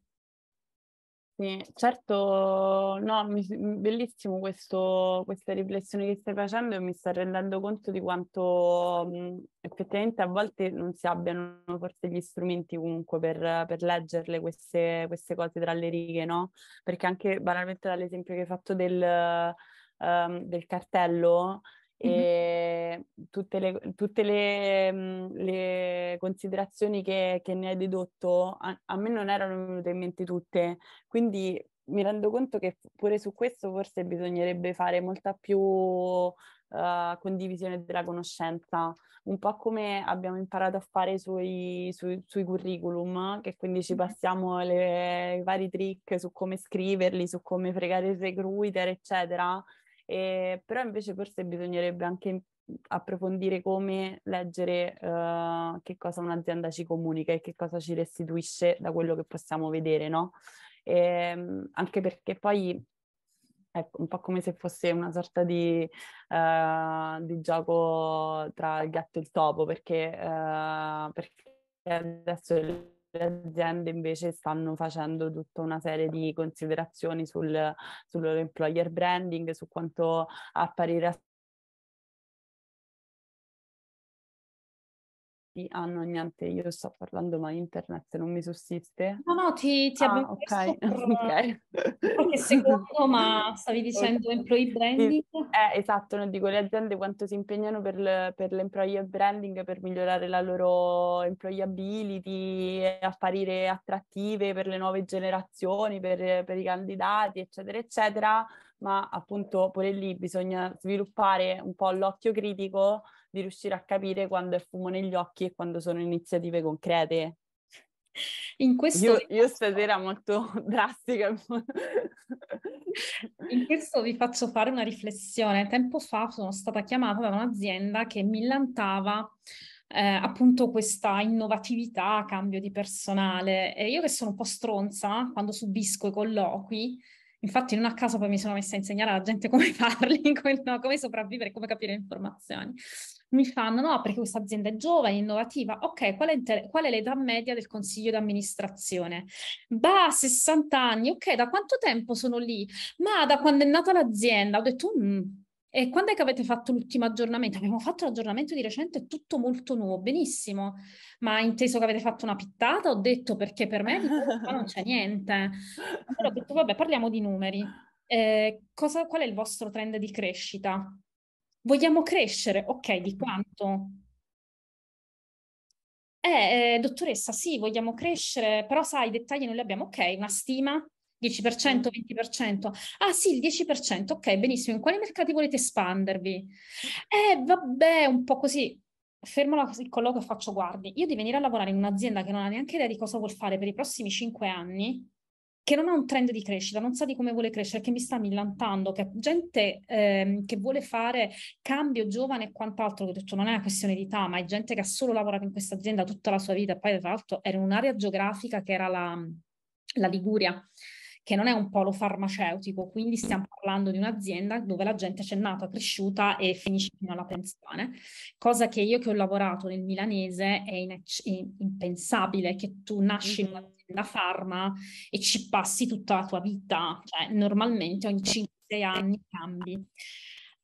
sì, certo, no, mi, bellissimo questo, questa riflessione che stai facendo e mi sto rendendo conto di quanto mh, mhmm, effettivamente a volte non si abbiano forse gli strumenti comunque per, per leggerle queste, queste, cose tra le righe, no? Perché anche banalmente dall'esempio che hai fatto del, um, del cartello, e mm-hmm. tutte, le, tutte le, mhmm, le, considerazioni che, che ne hai dedotto a, a, me non erano venute in mente tutte, quindi mi rendo conto che pure su questo forse bisognerebbe fare molta più uh, condivisione della conoscenza, un po' come abbiamo imparato a fare sui, sui, sui curriculum, che quindi ci passiamo le, i vari trick su come scriverli, su come fregare il recruiter, eccetera eh, però invece forse bisognerebbe anche mhmm, approfondire come leggere eh, che cosa un'azienda ci comunica e che cosa ci restituisce da quello che possiamo vedere, no? Eh, anche perché poi è ecco, un po' come se fosse una sorta di, uh, di gioco tra il gatto e il topo, perché, uh, perché adesso le aziende invece stanno facendo tutta una serie di considerazioni sul, sul loro employer branding, su quanto apparire a contatti? Ah niente, io sto parlando ma internet non mi sussiste. No, no, ti, ti ah, ok, per... ok. Qualche secondo, ma stavi dicendo employee branding? Eh, esatto, non dico le aziende quanto si impegnano per, l- per l'employee branding, per migliorare la loro employability, apparire attrattive per le nuove generazioni, per, per i candidati, eccetera, eccetera, ma appunto pure lì bisogna sviluppare un po' l'occhio critico di riuscire a capire quando è fumo negli occhi e quando sono iniziative concrete. In questo io, io stasera molto drastica. In questo vi faccio fare una riflessione. Tempo fa sono stata chiamata da un'azienda che mi lantava eh, appunto questa innovatività, cambio di personale. E io che sono un po' stronza quando subisco i colloqui, Infatti, non a caso poi mi sono messa a insegnare alla gente come farli, come, no, come sopravvivere, come capire le informazioni mi fanno no perché questa azienda è giovane, innovativa, ok, qual è, inter- qual è l'età media del consiglio di amministrazione? Bah, 60 anni, ok, da quanto tempo sono lì? Ma da quando è nata l'azienda? Ho detto, mm, e quando è che avete fatto l'ultimo aggiornamento? Abbiamo fatto l'aggiornamento di recente, è tutto molto nuovo, benissimo, ma inteso che avete fatto una pittata? Ho detto perché per me non c'è niente. Allora ho detto, vabbè, parliamo di numeri. Eh, cosa, qual è il vostro trend di crescita? Vogliamo crescere? Ok, di mm. quanto? Eh, eh, dottoressa, sì, vogliamo crescere, però sai, i dettagli non li abbiamo. Ok, una stima, 10%, mm. 20%. Ah sì, il 10%, ok, benissimo. In quali mercati volete espandervi? Eh, vabbè, un po' così. Fermo il colloquio e faccio, guardi, io di venire a lavorare in un'azienda che non ha neanche idea di cosa vuol fare per i prossimi 5 anni, che non ha un trend di crescita, non sa di come vuole crescere, che mi sta millantando, che gente ehm, che vuole fare cambio giovane e quant'altro, che ho detto non è una questione di età, ma è gente che ha solo lavorato in questa azienda tutta la sua vita e poi tra l'altro era in un'area geografica che era la, la Liguria che non è un polo farmaceutico, quindi stiamo parlando di un'azienda dove la gente c'è nata, cresciuta e finisce fino alla pensione, cosa che io che ho lavorato nel milanese è in- impensabile che tu nasci in una la farma e ci passi tutta la tua vita, cioè normalmente ogni 5-6 anni cambi.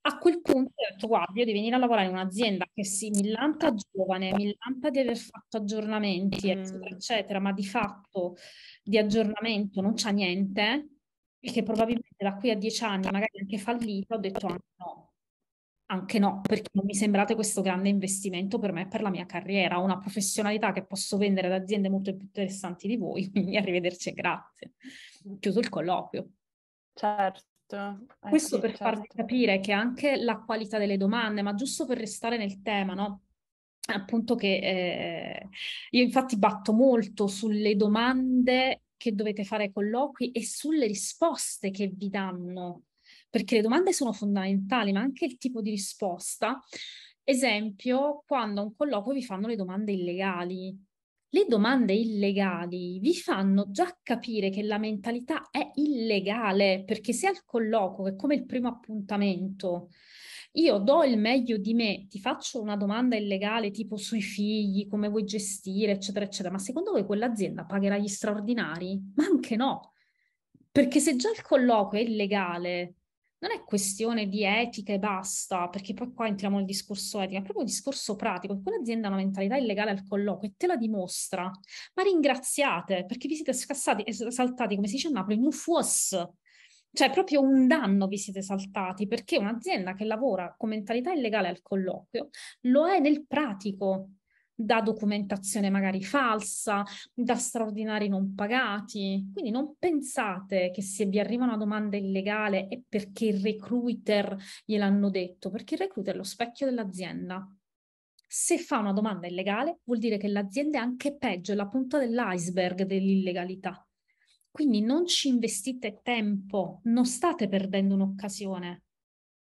A quel punto ho detto, guarda, io devo venire a lavorare in un'azienda che si millanta giovane, millanta di aver fatto aggiornamenti, mm. eccetera, eccetera, ma di fatto di aggiornamento non c'ha niente, e che probabilmente da qui a 10 anni magari anche fallito, ho detto anche no, anche no, perché non mi sembrate questo grande investimento per me e per la mia carriera, Ho una professionalità che posso vendere ad aziende molto più interessanti di voi, quindi arrivederci e grazie. Chiuso il colloquio. Certo. Eh questo per certo. farvi capire che anche la qualità delle domande, ma giusto per restare nel tema, no? Appunto che eh, io infatti batto molto sulle domande che dovete fare ai colloqui e sulle risposte che vi danno perché le domande sono fondamentali, ma anche il tipo di risposta. Esempio, quando a un colloquio vi fanno le domande illegali. Le domande illegali vi fanno già capire che la mentalità è illegale, perché se al colloquio è come il primo appuntamento, io do il meglio di me, ti faccio una domanda illegale tipo sui figli, come vuoi gestire, eccetera, eccetera, ma secondo voi quell'azienda pagherà gli straordinari? Ma anche no, perché se già il colloquio è illegale, non è questione di etica e basta, perché poi qua entriamo nel discorso etica, è proprio un discorso pratico. Quell'azienda ha una mentalità illegale al colloquio e te la dimostra, ma ringraziate perché vi siete scassati e saltati, come si dice a Napoli, un fuos. Cioè, proprio un danno vi siete saltati perché un'azienda che lavora con mentalità illegale al colloquio lo è nel pratico, da documentazione magari falsa, da straordinari non pagati. Quindi non pensate che se vi arriva una domanda illegale è perché il recruiter gliel'hanno detto, perché il recruiter è lo specchio dell'azienda. Se fa una domanda illegale vuol dire che l'azienda è anche peggio, è la punta dell'iceberg dell'illegalità. Quindi non ci investite tempo, non state perdendo un'occasione,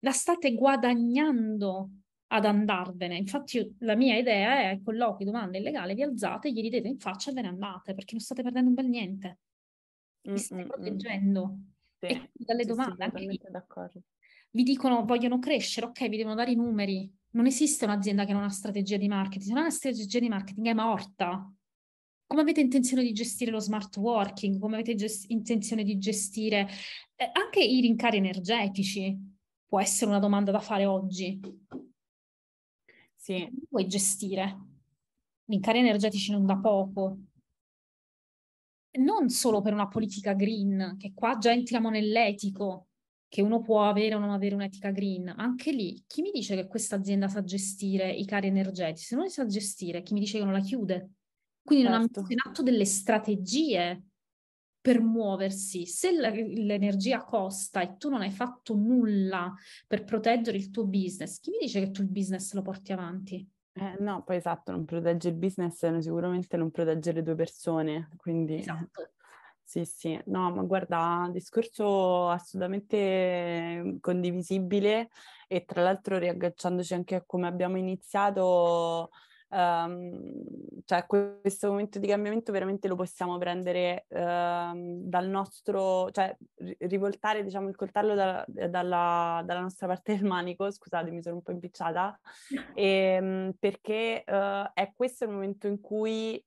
la state guadagnando ad andarvene. Infatti io, la mia idea è colloqui, domande illegali, vi alzate, gli ridete in faccia e ve ne andate perché non state perdendo un bel niente. Vi state mm, mm, mm. proteggendo. Sì, e dalle domande sì, lì, vi dicono vogliono crescere, ok, vi devono dare i numeri. Non esiste un'azienda che non ha strategia di marketing, se non ha una strategia di marketing è morta. Come avete intenzione di gestire lo smart working? Come avete gest- intenzione di gestire eh, anche i rincari energetici? Può essere una domanda da fare oggi sì. Puoi gestire. I rincari energetici non da poco. Non solo per una politica green, che qua già entriamo nell'etico, che uno può avere o non avere un'etica green, anche lì chi mi dice che questa azienda sa gestire i cari energetici? Se non li sa gestire, chi mi dice che non la chiude? Quindi certo. non ha certo. messo in atto delle strategie per muoversi. Se l'energia costa e tu non hai fatto nulla per proteggere il tuo business, chi mi dice che tu il business lo porti avanti? Eh, no, poi esatto, non protegge il business, eh, sicuramente non protegge le due persone, quindi... Esatto. Sì, sì, no, ma guarda, discorso assolutamente condivisibile e tra l'altro riagganciandoci anche a come abbiamo iniziato, Um, cioè questo momento di cambiamento veramente lo possiamo prendere um, dal nostro, cioè rivoltare diciamo il coltello da, eh, dalla, dalla, nostra parte del manico, scusate mi sono un po' impicciata, e, um, perché uh, è questo il momento in cui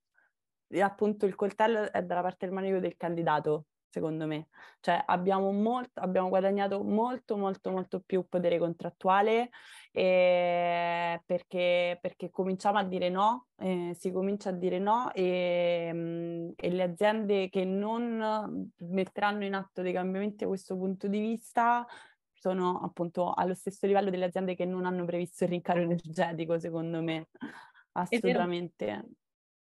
appunto il coltello è dalla parte del manico del candidato, secondo me. Cioè abbiamo, molto, abbiamo guadagnato molto, molto, molto più potere contrattuale eh, perché, perché, cominciamo a dire no, eh, si comincia a dire no e, mh, mm, e, le aziende che non metteranno in atto dei cambiamenti a questo punto di vista sono appunto allo stesso livello delle aziende che non hanno previsto il rincaro energetico, secondo me, assolutamente.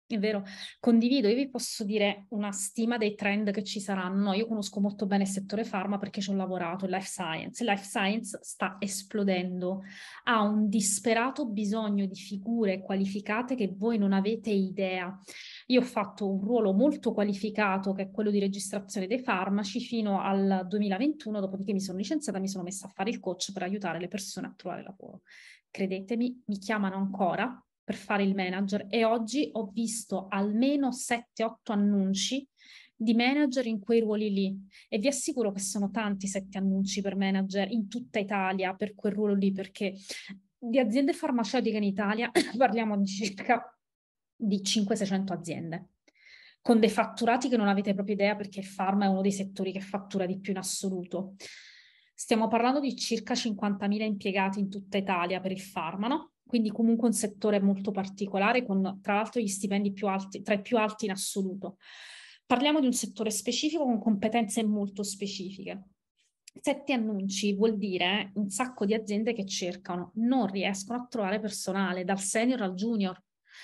È vero, condivido, io vi posso dire una stima dei trend che ci saranno. Io conosco molto bene il settore farma perché ci ho lavorato, il life science. life science sta esplodendo, ha un disperato bisogno di figure qualificate che voi non avete idea. Io ho fatto un ruolo molto qualificato che è quello di registrazione dei farmaci fino al 2021, dopodiché mi sono licenziata e mi sono messa a fare il coach per aiutare le persone a trovare lavoro. Credetemi, mi chiamano ancora per fare il manager e oggi ho visto almeno 7-8 annunci di manager in quei ruoli lì e vi assicuro che sono tanti 7 annunci per manager in tutta Italia per quel ruolo lì perché di aziende farmaceutiche in Italia parliamo di circa di 500-600 aziende con dei fatturati che non avete proprio idea perché il farma è uno dei settori che fattura di più in assoluto. Stiamo parlando di circa 50.000 impiegati in tutta Italia per il farma, no? quindi comunque un settore molto particolare con tra l'altro gli stipendi più alti, tra i più alti in assoluto. Parliamo di un settore specifico con competenze molto specifiche. Sette annunci vuol dire un sacco di aziende che cercano, non riescono a trovare personale dal senior al junior,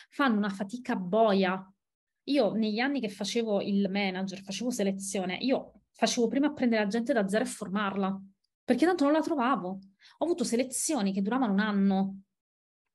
fanno una fatica boia. Io negli anni che facevo il manager, facevo selezione, io facevo prima prendere la gente da zero e formarla, perché tanto non la trovavo. Ho avuto selezioni che duravano un anno,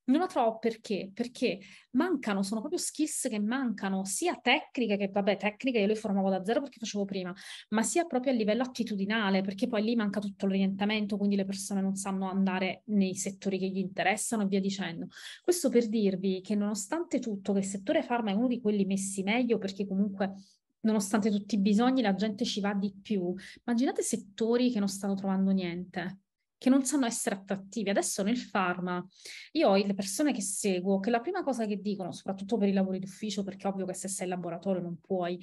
non la trovo perché? Perché mancano, sono proprio skills che mancano, sia tecniche, che vabbè, tecniche io le formavo da zero perché facevo prima, ma sia proprio a livello attitudinale, perché poi lì manca tutto l'orientamento, quindi le persone non sanno andare nei settori che gli interessano e via dicendo. Questo per dirvi che nonostante tutto, che il settore farma è uno di quelli messi meglio perché comunque nonostante tutti i bisogni, la gente ci va di più. Immaginate settori che non stanno trovando niente che non sanno essere attrattivi. Adesso nel pharma, io ho le persone che seguo che la prima cosa che dicono, soprattutto per i lavori d'ufficio, perché è ovvio che se sei in laboratorio non puoi,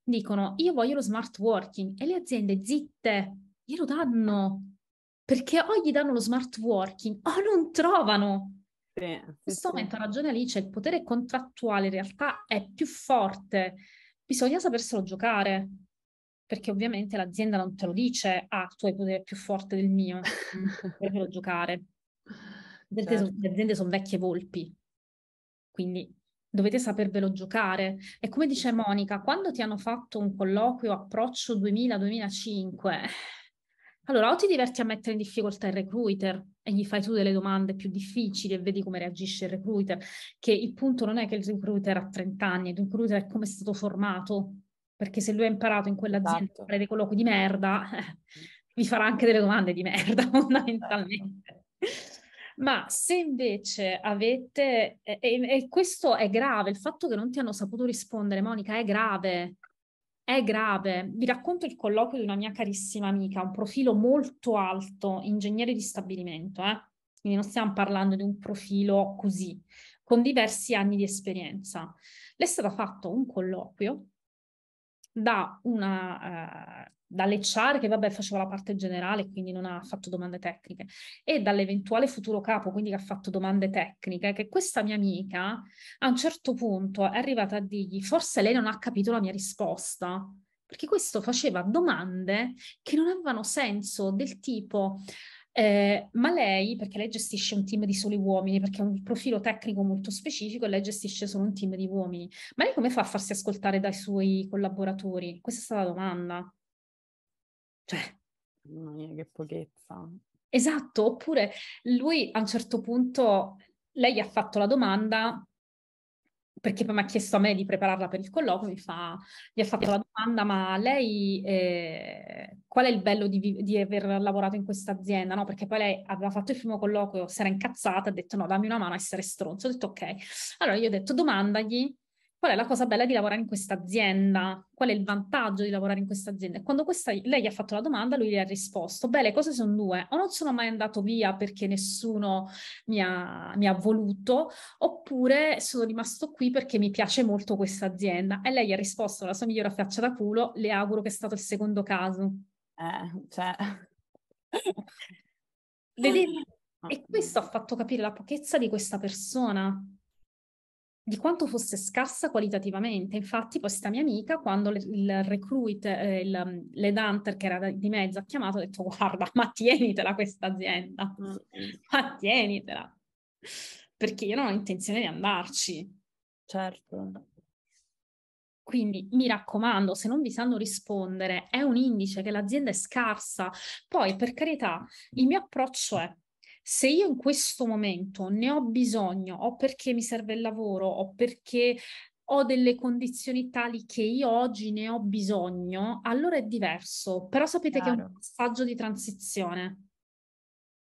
dicono io voglio lo smart working e le aziende zitte glielo danno perché o gli danno lo smart working o non trovano. Sì, sì, In questo momento ha ragione Alice, il potere contrattuale in realtà è più forte, bisogna saperselo giocare perché ovviamente l'azienda non te lo dice, ah, tu hai potere più forte del mio, dovrebbero giocare. Le certo. le aziende sono vecchie volpi, quindi dovete sapervelo giocare. E come dice Monica, quando ti hanno fatto un colloquio approccio 2000-2005, allora o ti diverti a mettere in difficoltà il recruiter e gli fai tu delle domande più difficili e vedi come reagisce il recruiter, che il punto non è che il recruiter ha 30 anni, il recruiter è come è stato formato, perché se lui ha imparato in quell'azienda esatto. a fare dei colloqui di merda, vi farà anche delle domande di merda certo. fondamentalmente. Ma se invece avete, e, e, questo è grave, il fatto che non ti hanno saputo rispondere, Monica, è grave, è grave. Vi racconto il colloquio di una mia carissima amica, un profilo molto alto, ingegnere di stabilimento, eh? quindi non stiamo parlando di un profilo così, con diversi anni di esperienza. Le è stato fatto un colloquio da una, eh, da Lecciare, che vabbè faceva la parte generale, quindi non ha fatto domande tecniche, e dall'eventuale futuro capo, quindi che ha fatto domande tecniche, che questa mia amica a un certo punto è arrivata a dirgli forse lei non ha capito la mia risposta, perché questo faceva domande che non avevano senso, del tipo eh, ma lei, perché lei gestisce un team di soli uomini, perché ha un profilo tecnico molto specifico e lei gestisce solo un team di uomini, ma lei come fa a farsi ascoltare dai suoi collaboratori? Questa è stata la domanda. Cioè... Mamma mia, che pochezza. Esatto, oppure lui a un certo punto, lei ha fatto la domanda, perché poi mi ha chiesto a me di prepararla per il colloquio, mi fa, gli ha fatto la domanda, ma lei eh, qual è il bello di, di aver lavorato in questa azienda? No, perché poi lei aveva fatto il primo colloquio, si era incazzata, ha detto no, dammi una mano a essere stronzo, ho detto ok. Allora io ho detto domandagli qual è la cosa bella di lavorare in questa azienda? Qual è il vantaggio di lavorare in questa azienda? E quando questa, lei gli ha fatto la domanda, lui gli ha risposto, beh, le cose sono due, o non sono mai andato via perché nessuno mi ha, mi ha voluto, oppure sono rimasto qui perché mi piace molto questa azienda. E lei ha risposto la sua migliore faccia da culo, le auguro che è stato il secondo caso. Eh, cioè... Vedete? E questo ha fatto capire la pochezza di questa persona di quanto fosse scarsa qualitativamente. Infatti, poi sta mia amica, quando il recruit, eh, il, mm, l'ed che era di mezzo ha chiamato, ha detto guarda, ma tienitela questa azienda, ah, ma tienitela, perché io non ho intenzione di andarci. Certo. Quindi mi raccomando, se non vi sanno rispondere, è un indice che l'azienda è scarsa. Poi, per carità, il mio approccio è se io in questo momento ne ho bisogno o perché mi serve il lavoro o perché ho delle condizioni tali che io oggi ne ho bisogno, allora è diverso. Però sapete claro. che è un passaggio di transizione.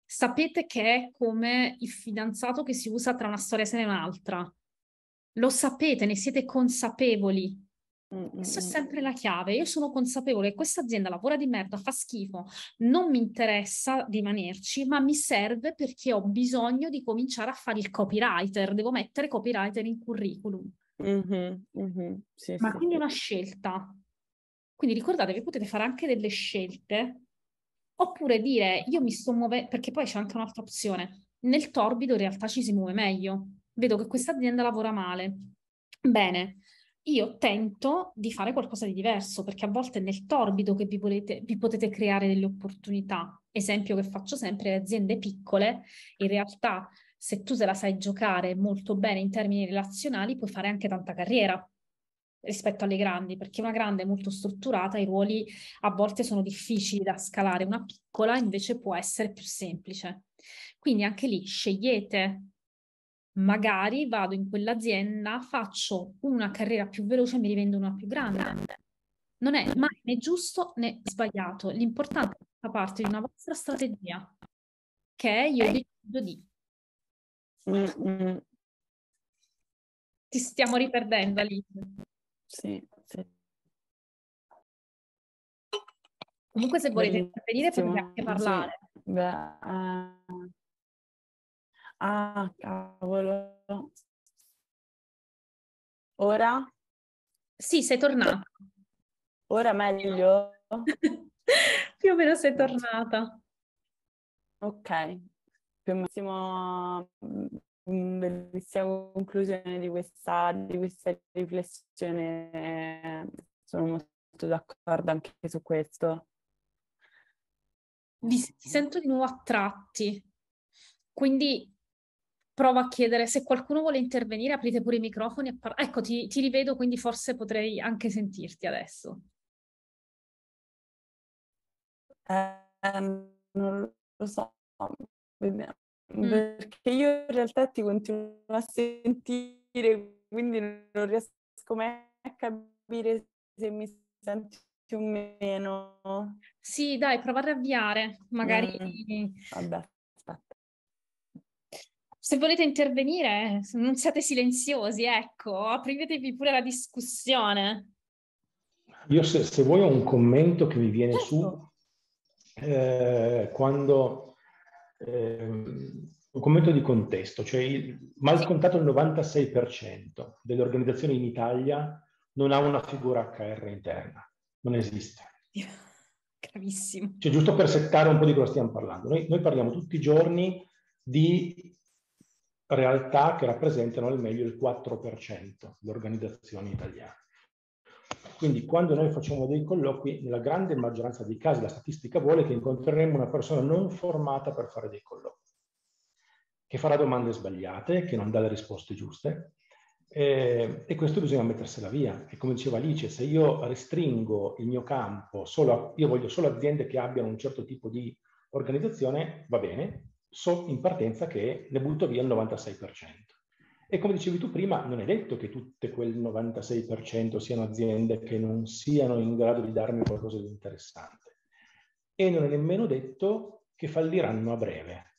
Sapete che è come il fidanzato che si usa tra una storia e un'altra. Lo sapete, ne siete consapevoli, questa mm, mm, è mm. sempre la chiave. Io sono consapevole che questa azienda lavora di merda, fa schifo, non mi interessa rimanerci, ma mi serve perché ho bisogno di cominciare a fare il copywriter. Devo mettere copywriter in curriculum. Mm-hmm, mm-hmm, sì, ma sì, quindi è una scelta. Quindi ricordatevi, potete fare anche delle scelte oppure dire io mi sto muovendo, perché poi c'è anche un'altra opzione. Nel torbido in realtà ci si muove meglio. Vedo che questa azienda lavora male. Bene, io tento di fare qualcosa di diverso, perché a volte è nel torbido che vi, volete, vi potete creare delle opportunità. Esempio che faccio sempre, le aziende piccole, in realtà se tu se la sai giocare molto bene in termini relazionali, puoi fare anche tanta carriera rispetto alle grandi, perché una grande è molto strutturata, i ruoli a volte sono difficili da scalare, una piccola invece può essere più semplice. Quindi anche lì scegliete magari vado in quell'azienda, faccio una carriera più veloce e mi rivendo una più grande. Non è mai né giusto né sbagliato. L'importante è fa parte di una vostra strategia che io decido di. Mm-mm. Ti stiamo riperdendo, lì. Sì, sì. Comunque se volete intervenire potete anche parlare. Sì. Beh, uh... Ah, cavolo. Ora? Sì, sei tornata. Ora meglio? più o meno sei tornata. Ok, più o meno bellissima mm, conclusione di questa, di questa riflessione. Sono molto d'accordo anche su questo. Vi, ti sento di nuovo attratti, quindi provo a chiedere se qualcuno vuole intervenire, aprite pure i microfoni. E par- ecco, ti, ti rivedo, quindi forse potrei anche sentirti adesso. Eh, non lo so, vediamo. Mm. Perché io in realtà ti continuo a sentire, quindi non riesco mai a capire se mi senti o meno. Sì, dai, prova a ravviare, magari. Mm. Vabbè se volete intervenire, non siate silenziosi, ecco, apritevi pure la discussione. Io se, se vuoi ho un commento che mi viene certo. su eh, quando eh, un commento di contesto, cioè il, mal contato il 96% delle organizzazioni in Italia non ha una figura HR interna, non esiste. Gravissimo. Cioè giusto per settare un po' di cosa stiamo parlando, noi, noi parliamo tutti i giorni di realtà che rappresentano al meglio il 4% di organizzazioni italiane. Quindi quando noi facciamo dei colloqui, nella grande maggioranza dei casi la statistica vuole che incontreremo una persona non formata per fare dei colloqui, che farà domande sbagliate, che non dà le risposte giuste, eh, e questo bisogna mettersela via. E come diceva Alice, se io restringo il mio campo, solo, io voglio solo aziende che abbiano un certo tipo di organizzazione, va bene, so in partenza che ne butto via il 96%. E come dicevi tu prima, non è detto che tutte quel 96% siano aziende che non siano in grado di darmi qualcosa di interessante. E non è nemmeno detto che falliranno a breve,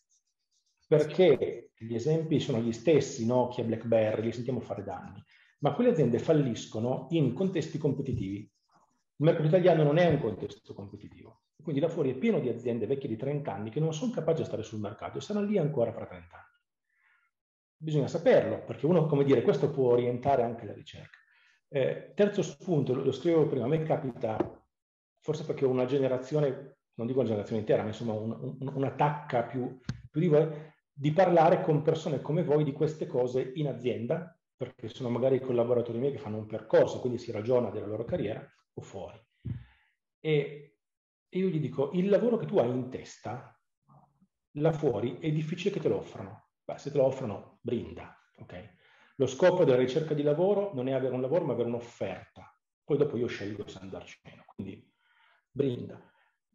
perché gli esempi sono gli stessi, Nokia, BlackBerry, li sentiamo fare danni, ma quelle aziende falliscono in contesti competitivi il mercato italiano non è un contesto competitivo, quindi da fuori è pieno di aziende vecchie di 30 anni che non sono capaci di stare sul mercato e saranno lì ancora fra 30 anni. Bisogna saperlo, perché uno, come dire, questo può orientare anche la ricerca. Eh, terzo spunto, lo, lo scrivevo prima, a me capita, forse perché ho una generazione, non dico una generazione intera, ma insomma un, un, una tacca più, più di voi, di parlare con persone come voi di queste cose in azienda, perché sono magari collaboratori miei che fanno un percorso, quindi si ragiona della loro carriera, o fuori. E, io gli dico, il lavoro che tu hai in testa, là fuori, è difficile che te lo offrano. Beh, se te lo offrono, brinda, ok? Lo scopo della ricerca di lavoro non è avere un lavoro, ma avere un'offerta. Poi dopo io scelgo se andarci o meno, quindi brinda.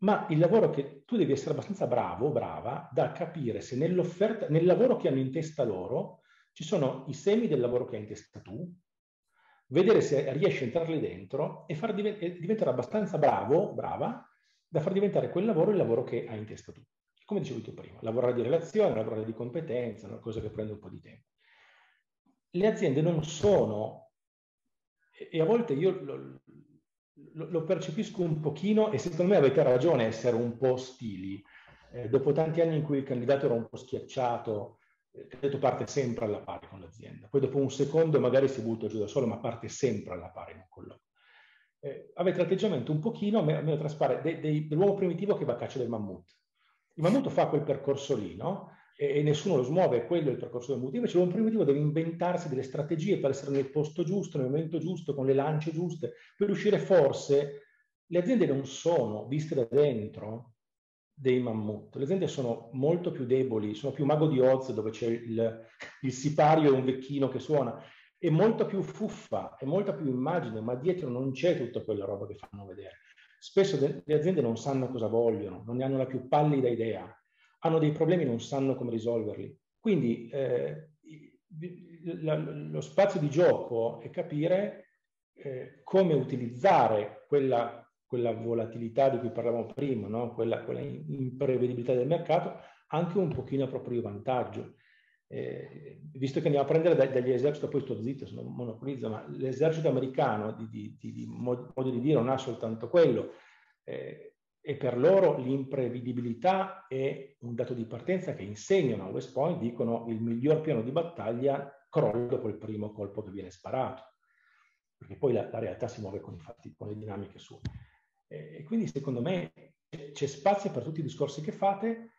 Ma il lavoro che tu devi essere abbastanza bravo, brava, da capire se nell'offerta, nel lavoro che hanno in testa loro, ci sono i semi del lavoro che hai in testa tu, vedere se riesce a entrarli dentro e, far diventare abbastanza bravo, brava, da far diventare quel lavoro il lavoro che hai in testa tu. Come dicevo tu prima, lavorare di relazione, lavorare di competenza, una cosa che prende un po' di tempo. Le aziende non sono, e a volte io lo, lo, lo percepisco un pochino, e secondo me avete ragione essere un po' ostili. Eh, dopo tanti anni in cui il candidato era un po' schiacciato, il eh, candidato parte sempre alla pari con l'azienda. Poi dopo un secondo magari si butta giù da solo, ma parte sempre alla pari in un colloquio. Eh, avete l'atteggiamento un pochino, meno traspare, de, de, dell'uomo primitivo che va a caccia del mammut. Il mammut fa quel percorso lì, no? E, e nessuno lo smuove, quello è il percorso del mammut. Invece l'uomo primitivo deve inventarsi delle strategie per essere nel posto giusto, nel momento giusto, con le lance giuste, per riuscire forse... Le aziende non sono viste da dentro dei mammut. Le aziende sono molto più deboli, sono più mago di Oz dove c'è il, il sipario e un vecchino che suona, è molto più fuffa, è molto più immagine, ma dietro non c'è tutta quella roba che fanno vedere. Spesso le aziende non sanno cosa vogliono, non ne hanno la più pallida idea, hanno dei problemi e non sanno come risolverli. Quindi eh, la, lo spazio di gioco è capire eh, come utilizzare quella quella volatilità di cui parlavamo prima, no? quella, quella, imprevedibilità del mercato, anche un pochino a proprio vantaggio. Eh, visto che andiamo a prendere da, dagli eserciti, poi sto zitto, sono monopolizzo, ma l'esercito americano, di, di, di, di modo di dire, non ha soltanto quello. Eh, e per loro l'imprevedibilità è un dato di partenza che insegnano a West Point, dicono il miglior piano di battaglia crolla dopo il primo colpo che viene sparato, perché poi la, la realtà si muove con, i con le dinamiche sue. E quindi secondo me c'è spazio per tutti i discorsi che fate.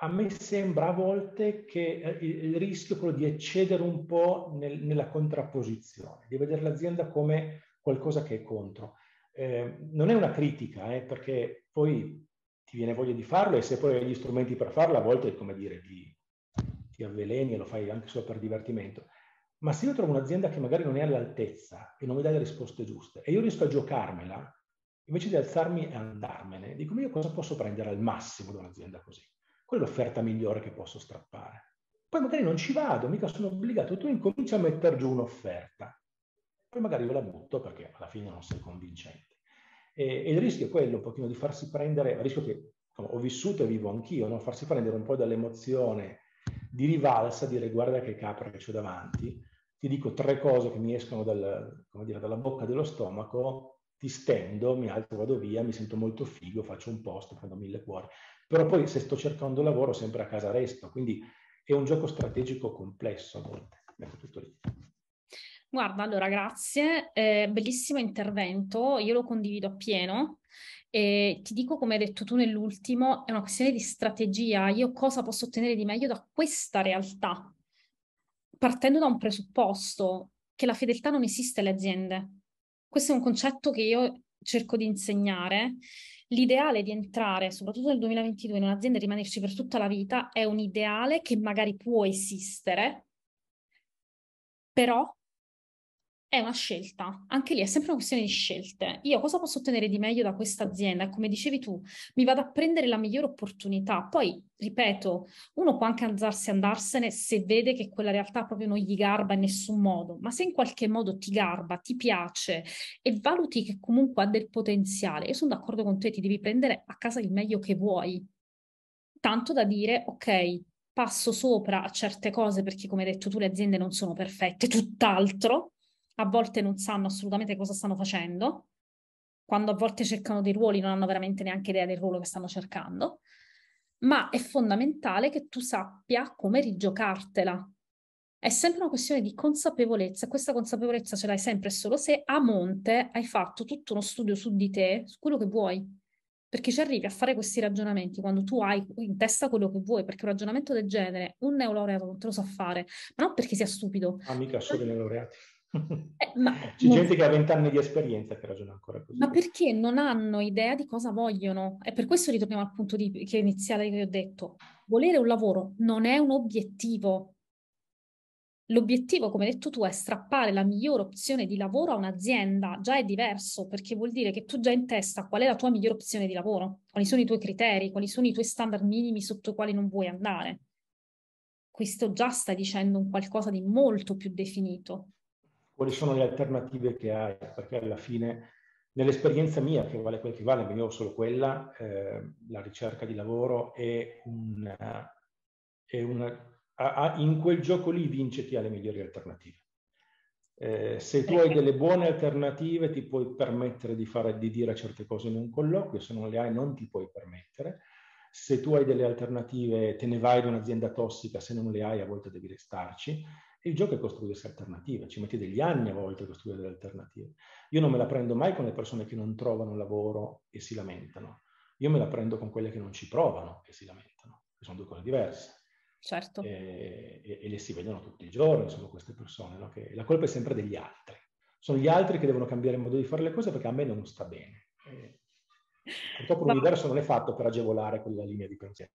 A me sembra a volte che eh, il rischio è quello di eccedere un po' nel, nella contrapposizione, di vedere l'azienda come qualcosa che è contro. Eh, non è una critica, eh, perché poi ti viene voglia di farlo e se poi hai gli strumenti per farlo, a volte è come dire ti, ti avveleni e lo fai anche solo per divertimento. Ma se io trovo un'azienda che magari non è all'altezza e non mi dà le risposte giuste e io riesco a giocarmela invece di alzarmi e andarmene, dico io cosa posso prendere al massimo da un'azienda così? Qual è l'offerta migliore che posso strappare? Poi magari non ci vado, mica sono obbligato, tu incominci a mettere giù un'offerta, poi magari io la butto perché alla fine non sei convincente. E, e il rischio è quello un pochino di farsi prendere, il rischio che insomma, ho vissuto e vivo anch'io, no? farsi prendere un po' dall'emozione di rivalsa, dire guarda che capra che ho davanti, ti dico tre cose che mi escono dal, dire, dalla bocca dello stomaco, ti stendo, mi alzo, vado via, mi sento molto figo, faccio un posto, prendo mille cuori. Però poi se sto cercando lavoro sempre a casa resto, quindi è un gioco strategico complesso a volte. Ecco tutto lì. Guarda, allora grazie, eh, bellissimo intervento, io lo condivido appieno. E ti dico, come hai detto tu nell'ultimo, è una questione di strategia. Io cosa posso ottenere di meglio da questa realtà? Partendo da un presupposto che la fedeltà non esiste alle aziende. Questo è un concetto che io cerco di insegnare. L'ideale di entrare, soprattutto nel 2022, in un'azienda e rimanerci per tutta la vita è un ideale che magari può esistere, però è una scelta, anche lì è sempre una questione di scelte. Io cosa posso ottenere di meglio da questa azienda? E come dicevi tu, mi vado a prendere la migliore opportunità. Poi, ripeto, uno può anche alzarsi e andarsene se vede che quella realtà proprio non gli garba in nessun modo, ma se in qualche modo ti garba, ti piace e valuti che comunque ha del potenziale, io sono d'accordo con te, ti devi prendere a casa il meglio che vuoi. Tanto da dire, ok, passo sopra a certe cose perché, come hai detto tu, le aziende non sono perfette, tutt'altro, a volte non sanno assolutamente cosa stanno facendo, quando a volte cercano dei ruoli non hanno veramente neanche idea del ruolo che stanno cercando, ma è fondamentale che tu sappia come rigiocartela. È sempre una questione di consapevolezza, questa consapevolezza ce l'hai sempre e solo se a monte hai fatto tutto uno studio su di te, su quello che vuoi, perché ci arrivi a fare questi ragionamenti quando tu hai in testa quello che vuoi, perché un ragionamento del genere un neolaureato non te lo sa fare, ma non perché sia stupido. Ah, mica solo i neolaureati. Eh, ma, C'è gente che ha vent'anni di esperienza che ragiona ancora così. Ma perché non hanno idea di cosa vogliono? E per questo ritorniamo al punto di, che iniziale che ho detto. Volere un lavoro non è un obiettivo. L'obiettivo, come hai detto tu, è strappare la migliore opzione di lavoro a un'azienda. Già è diverso perché vuol dire che tu già in testa qual è la tua migliore opzione di lavoro, quali sono i tuoi criteri, quali sono i tuoi standard minimi sotto i quali non vuoi andare. Questo già stai dicendo un qualcosa di molto più definito quali sono le alternative che hai, perché alla fine nell'esperienza mia, che vale quel che vale, quindi io solo quella, eh, la ricerca di lavoro è una... È eh, una a, a, in quel gioco lì vince chi ha le migliori alternative. Eh, se tu hai delle buone alternative ti puoi permettere di, fare, di dire certe cose in un colloquio, se non le hai non ti puoi permettere. Se tu hai delle alternative te ne vai da un'azienda tossica, se non le hai a volte devi restarci. Il gioco è costruirsi alternative, ci metti degli anni a volte a costruire delle alternative. Io non me la prendo mai con le persone che non trovano lavoro e si lamentano. Io me la prendo con quelle che non ci provano e si lamentano, che sono due cose diverse. Certo. E, e, e le si vedono tutti i giorni, sono queste persone, no? la colpa è sempre degli altri. Sono gli altri che devono cambiare il modo di fare le cose perché a me non sta bene. E, purtroppo l'universo non è fatto per agevolare quella linea di pensiero.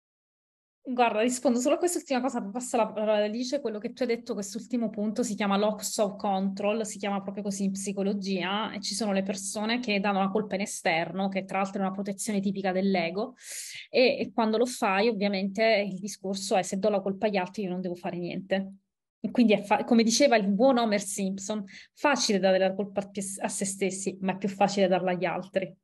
Guarda, rispondo solo a quest'ultima cosa, passa la parola ad Alice, quello che tu hai detto, quest'ultimo punto si chiama loss of control, si chiama proprio così in psicologia, e ci sono le persone che danno la colpa in esterno, che tra l'altro è una protezione tipica dell'ego, e, e quando lo fai ovviamente il discorso è se do la colpa agli altri io non devo fare niente. E quindi è fa- come diceva il buon Homer Simpson, facile dare la colpa a se stessi, ma è più facile darla agli altri.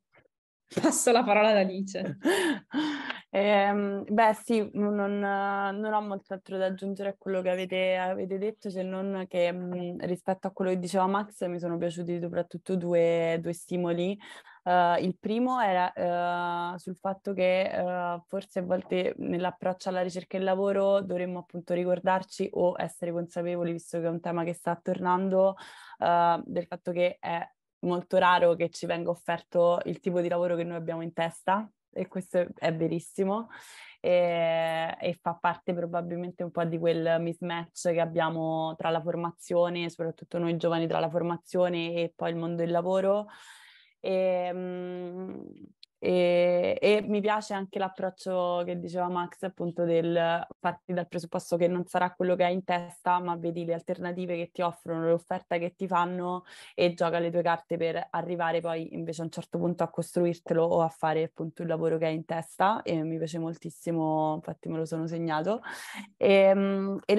Passo la parola ad Alice. Eh, beh sì, non, non, ho molto altro da aggiungere a quello che avete, avete detto, se non che mh, rispetto a quello che diceva Max mi sono piaciuti soprattutto due, due stimoli. Uh, il primo era uh, sul fatto che uh, forse a volte nell'approccio alla ricerca e al lavoro dovremmo appunto ricordarci o essere consapevoli, visto che è un tema che sta tornando, del fatto che è molto raro che ci venga offerto il tipo di lavoro che noi abbiamo in testa e questo è verissimo e, e, fa parte probabilmente un po' di quel mismatch che abbiamo tra la formazione, soprattutto noi giovani tra la formazione e poi il mondo del lavoro. E, ehm, e, e, mi piace anche l'approccio che diceva Max, appunto, del farti dal presupposto che non sarà quello che hai in testa, ma vedi le alternative che ti offrono, l'offerta che ti fanno e gioca le tue carte per arrivare poi invece a un certo punto a costruirtelo o a fare appunto il lavoro che hai in testa. E mi piace moltissimo, infatti me lo sono segnato. Ehm, e, e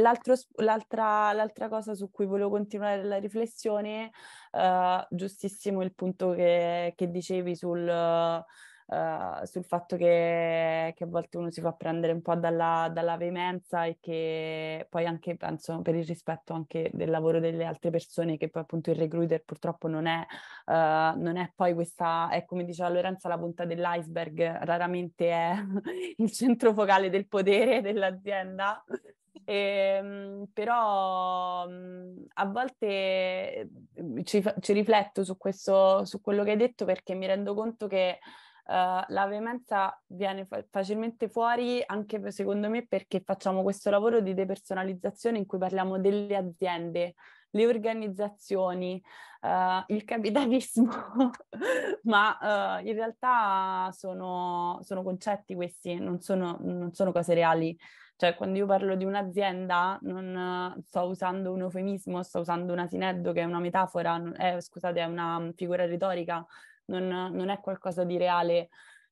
l'altra, l'altra, cosa su cui volevo continuare la riflessione, uh, giustissimo il punto che, che dicevi sul uh, sul fatto che, che, a volte uno si fa prendere un po' dalla, dalla veemenza e che poi anche, penso, per il rispetto anche del lavoro delle altre persone, che poi appunto il recruiter purtroppo non è, uh, non è poi questa, è come diceva Lorenza, la punta dell'iceberg, raramente è il centro focale del potere dell'azienda. E, ehm, però mm, a volte mm, ci, ci rifletto su, questo, su quello che hai detto perché mi rendo conto che eh, la veemenza viene fa- facilmente fuori anche secondo me perché facciamo questo lavoro di depersonalizzazione in cui parliamo delle aziende, le organizzazioni, uh, il capitalismo, ma uh, in realtà sono, sono concetti questi, non sono, non sono, cose reali. Cioè, quando io parlo di un'azienda, non sto usando un eufemismo, sto usando un asineddo che è una metafora, è, scusate, è una figura retorica, non, non è qualcosa di reale.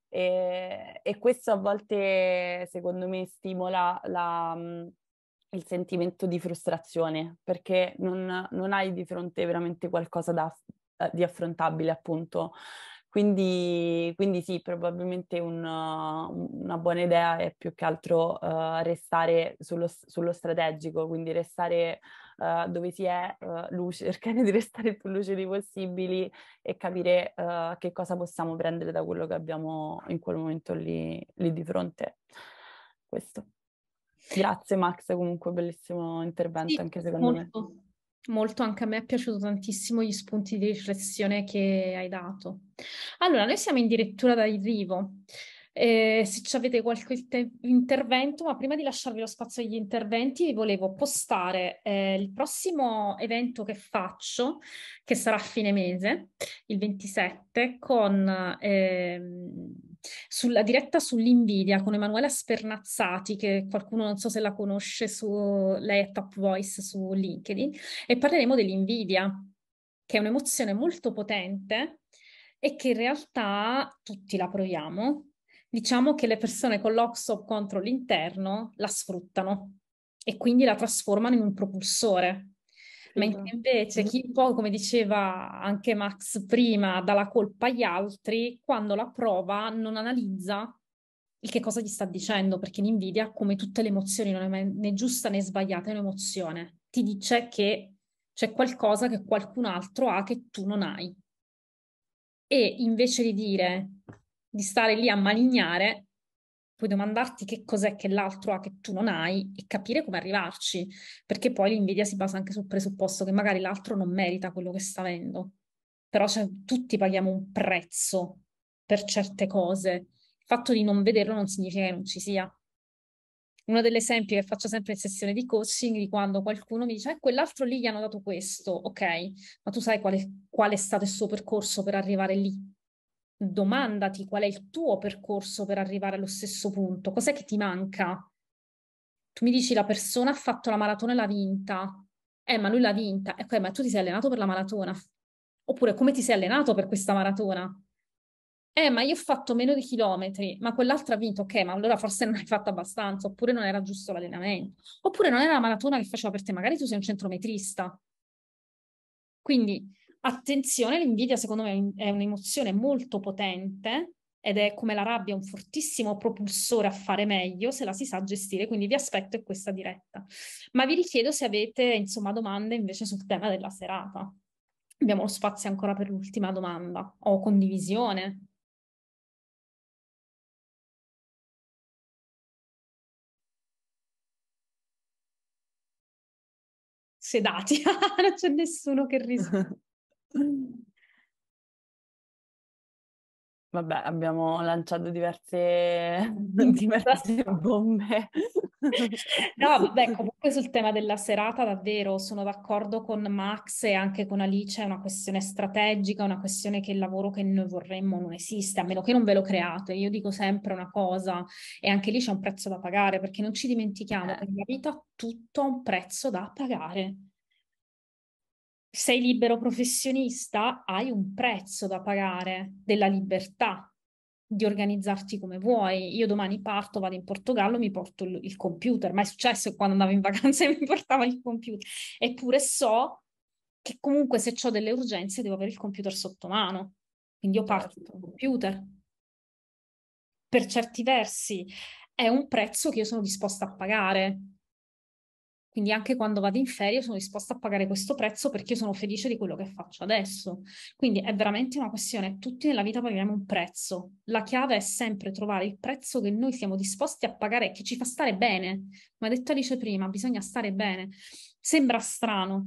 E, e, questo a volte, secondo me, stimola la, il sentimento di frustrazione, perché non, non, hai di fronte veramente qualcosa da, eh, di affrontabile, appunto. Quindi, quindi sì, probabilmente un, una buona idea è più che altro uh, restare sullo, sullo strategico, quindi restare uh, dove si è uh, luce, cercare di restare più lucidi possibili e capire uh, che cosa possiamo prendere da quello che abbiamo in quel momento lì, lì di fronte. Questo. Grazie Max, comunque bellissimo intervento sì, anche secondo molto, me. Molto, anche a me è piaciuto tantissimo gli spunti di riflessione che hai dato. Allora, noi siamo in direttura d'arrivo. Da eh, se avete qualche te- intervento, ma prima di lasciarvi lo spazio agli interventi, vi volevo postare eh, il prossimo evento che faccio, che sarà a fine mese, il 27, con... Ehm, sulla diretta sull'invidia con Emanuela Spernazzati, che qualcuno non so se la conosce, su, lei è Top Voice su LinkedIn, e parleremo dell'invidia, che è un'emozione molto potente e che in realtà tutti la proviamo, diciamo che le persone con l'Oxop contro l'interno la sfruttano e quindi la trasformano in un propulsore. Mentre invece mhm. chi un po', come diceva anche Max prima, dà la colpa agli altri, quando la prova non analizza il che cosa gli sta dicendo, perché l'invidia, come tutte le emozioni, non è né giusta né sbagliata, è un'emozione. Ti dice che c'è qualcosa che qualcun altro ha che tu non hai. E invece di dire di stare lì a malignare, puoi domandarti che cos'è che l'altro ha che tu non hai e capire come arrivarci, perché poi l'invidia si basa anche sul presupposto che magari l'altro non merita quello che sta avendo. Però cioè, tutti paghiamo un prezzo per certe cose. Il fatto di non vederlo non significa che non ci sia. Uno degli esempi che faccio sempre in sessione di coaching di quando qualcuno mi dice eh, quell'altro lì gli hanno dato questo, ok, ma tu sai qual è, qual è stato il suo percorso per arrivare lì? domandati qual è il tuo percorso per arrivare allo stesso punto, cos'è che ti manca? Tu mi dici la persona ha fatto la maratona e l'ha vinta, eh ma lui l'ha vinta, ecco eh, ma tu ti sei allenato per la maratona, oppure come ti sei allenato per questa maratona? Eh ma io ho fatto meno di chilometri, ma quell'altra ha vinto, ok ma allora forse non hai fatto abbastanza, oppure non era giusto l'allenamento, oppure non era la maratona che faceva per te, magari tu sei un centrometrista. Quindi Attenzione, l'invidia secondo me è un'emozione molto potente ed è come la rabbia un fortissimo propulsore a fare meglio se la si sa gestire, quindi vi aspetto in questa diretta. Ma vi richiedo se avete insomma domande invece sul tema della serata. Abbiamo lo spazio ancora per l'ultima domanda o condivisione. Sedati, non c'è nessuno che risponde. Vabbè, abbiamo lanciato diverse, diverse bombe. No, vabbè, comunque sul tema della serata davvero sono d'accordo con Max e anche con Alice, è una questione strategica, una questione che il lavoro che noi vorremmo non esiste, a meno che non ve lo create. Io dico sempre una cosa e anche lì c'è un prezzo da pagare, perché non ci dimentichiamo eh. che la vita tutto ha un prezzo da pagare sei libero professionista, hai un prezzo da pagare della libertà di organizzarti come vuoi. Io domani parto, vado in Portogallo, mi porto il, il computer. Ma è successo che quando andavo in vacanza mi portavo il computer. Eppure so che comunque se ho delle urgenze devo avere il computer sotto mano. Quindi io parto con il certo. computer. Per certi versi è un prezzo che io sono disposta a pagare quindi anche quando vado in ferie sono disposta a pagare questo prezzo perché io sono felice di quello che faccio adesso. Quindi è veramente una questione, tutti nella vita paghiamo un prezzo. La chiave è sempre trovare il prezzo che noi siamo disposti a pagare, e che ci fa stare bene. Come ha detto Alice prima, bisogna stare bene. Sembra strano,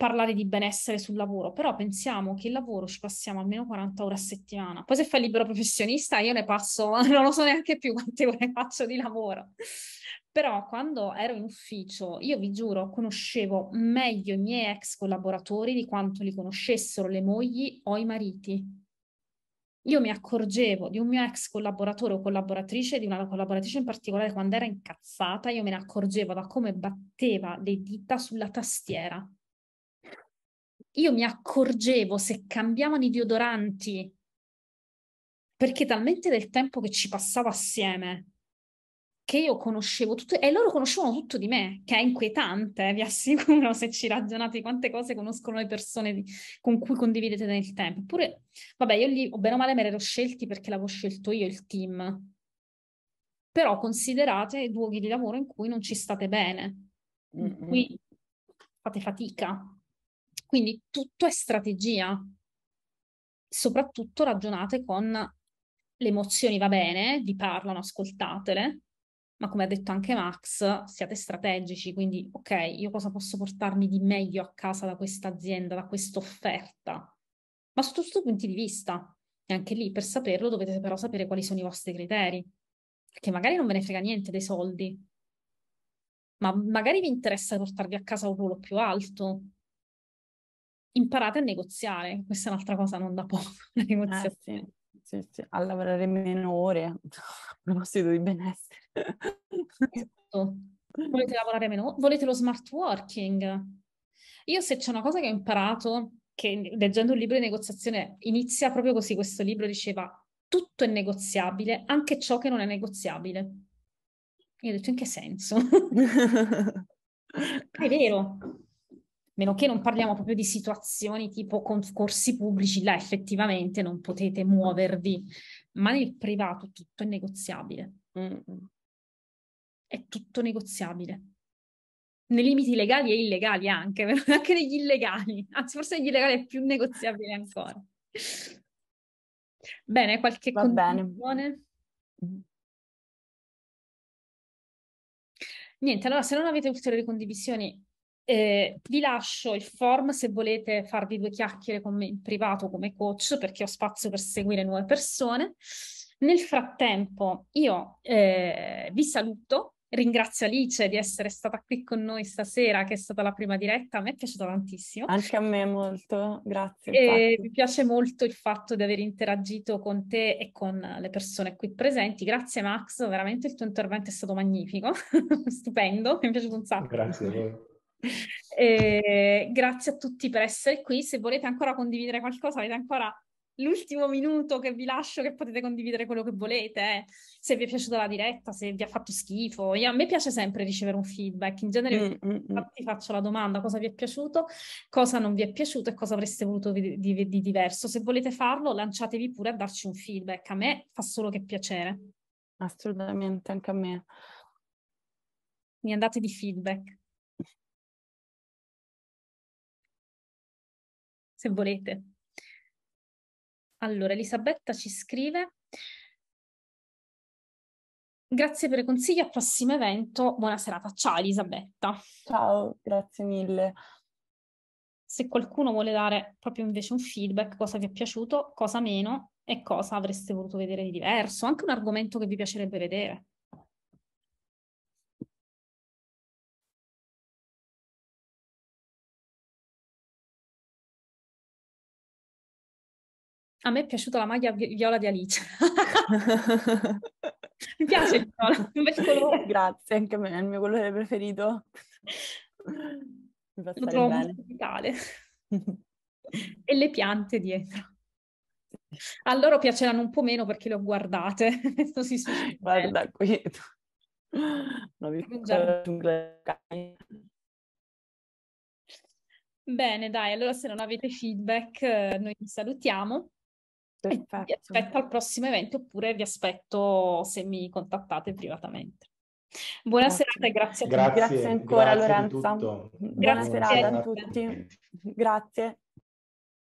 parlare di benessere sul lavoro, però pensiamo che il lavoro ci passiamo almeno 40 ore a settimana. Poi se fai libero professionista io ne passo, non lo so neanche più quante ore faccio di lavoro. Però quando ero in ufficio, io vi giuro, conoscevo meglio i miei ex collaboratori di quanto li conoscessero le mogli o i mariti io mi accorgevo di un mio ex collaboratore o collaboratrice, di una collaboratrice in particolare, quando era incazzata, io me ne accorgevo da come batteva le dita sulla tastiera io mi accorgevo se cambiavano i deodoranti perché talmente del tempo che ci passavo assieme che io conoscevo tutto e loro conoscevano tutto di me, che è inquietante, eh, vi assicuro, se ci ragionate quante cose conoscono le persone di, con cui condividete nel tempo. Eppure, vabbè, io lì, o bene o male, me l'ero scelti perché l'avevo scelto io il team. Però considerate luoghi di lavoro in cui non ci state bene, in cui fate fatica, quindi tutto è strategia. Soprattutto ragionate con le emozioni, va bene, vi parlano, ascoltatele, ma come ha detto anche Max, siate strategici, quindi ok, io cosa posso portarmi di meglio a casa da questa azienda, da questa offerta? Ma sotto tutti i punti di vista. E anche lì, per saperlo, dovete però sapere quali sono i vostri criteri, perché magari non ve ne frega niente dei soldi, ma magari vi interessa portarvi a casa un ruolo più alto, imparate a negoziare, questa è un'altra cosa non da poco, la eh, negoziazione. Eh, sì, sì, sì. a lavorare meno ore, a proposito di benessere. Esatto. Volete lavorare meno? Volete lo smart working? Io se c'è una cosa che ho imparato, che leggendo un libro di negoziazione inizia proprio così, questo libro diceva tutto è negoziabile, anche ciò che non è negoziabile. Io ho detto in che senso? è vero, meno che non parliamo proprio di situazioni tipo concorsi pubblici, là effettivamente non potete muovervi, ma nel privato tutto è negoziabile. È tutto negoziabile. Nei limiti legali e illegali anche, anche negli illegali, anzi forse negli illegali è più negoziabile ancora. Bene, qualche Va Niente, allora se non avete ulteriori condivisioni eh, vi lascio il form se volete farvi due chiacchiere con me in privato come coach perché ho spazio per seguire nuove persone. Nel frattempo io eh, vi saluto, ringrazio Alice di essere stata qui con noi stasera che è stata la prima diretta, a me è piaciuta tantissimo. Anche a me molto, grazie. mi piace molto il fatto di aver interagito con te e con le persone qui presenti. Grazie Max, veramente il tuo intervento è stato magnifico, stupendo, mi è piaciuto un sacco. Grazie a voi. Eh, grazie a tutti per essere qui. Se volete ancora condividere qualcosa, avete ancora l'ultimo minuto che vi lascio che potete condividere quello che volete, eh. se vi è piaciuta la diretta, se vi ha fatto schifo. Io, a me piace sempre ricevere un feedback, in genere vi mm, mm, mm. faccio la domanda cosa vi è piaciuto, cosa non vi è piaciuto e cosa avreste voluto di, di, di diverso. Se volete farlo lanciatevi pure a darci un feedback, a me fa solo che piacere. Assolutamente, anche a me. Mi andate di feedback. se volete. Allora, Elisabetta ci scrive. Grazie per i consigli, al prossimo evento. Buona serata. Ciao Elisabetta. Ciao, grazie mille. Se qualcuno vuole dare proprio invece un feedback, cosa vi è piaciuto, cosa meno e cosa avreste voluto vedere di diverso, anche un argomento che vi piacerebbe vedere. a me è piaciuta la maglia vi- viola di Alice. Mi piace il viola, un bel colore. Grazie, anche a me, è il mio colore preferito. Mi fa Lo trovo bene. vitale. e le piante dietro. A loro piaceranno un po' meno perché le ho guardate. si Guarda qui. Non vi Bene, dai, allora se non avete feedback eh, noi vi salutiamo Perfetto. vi aspetto al prossimo evento oppure vi aspetto se mi contattate privatamente. Buona grazie. serata e grazie a tutti. Grazie, grazie ancora grazie Lorenza. Grazie, grazie a tutti. Grazie.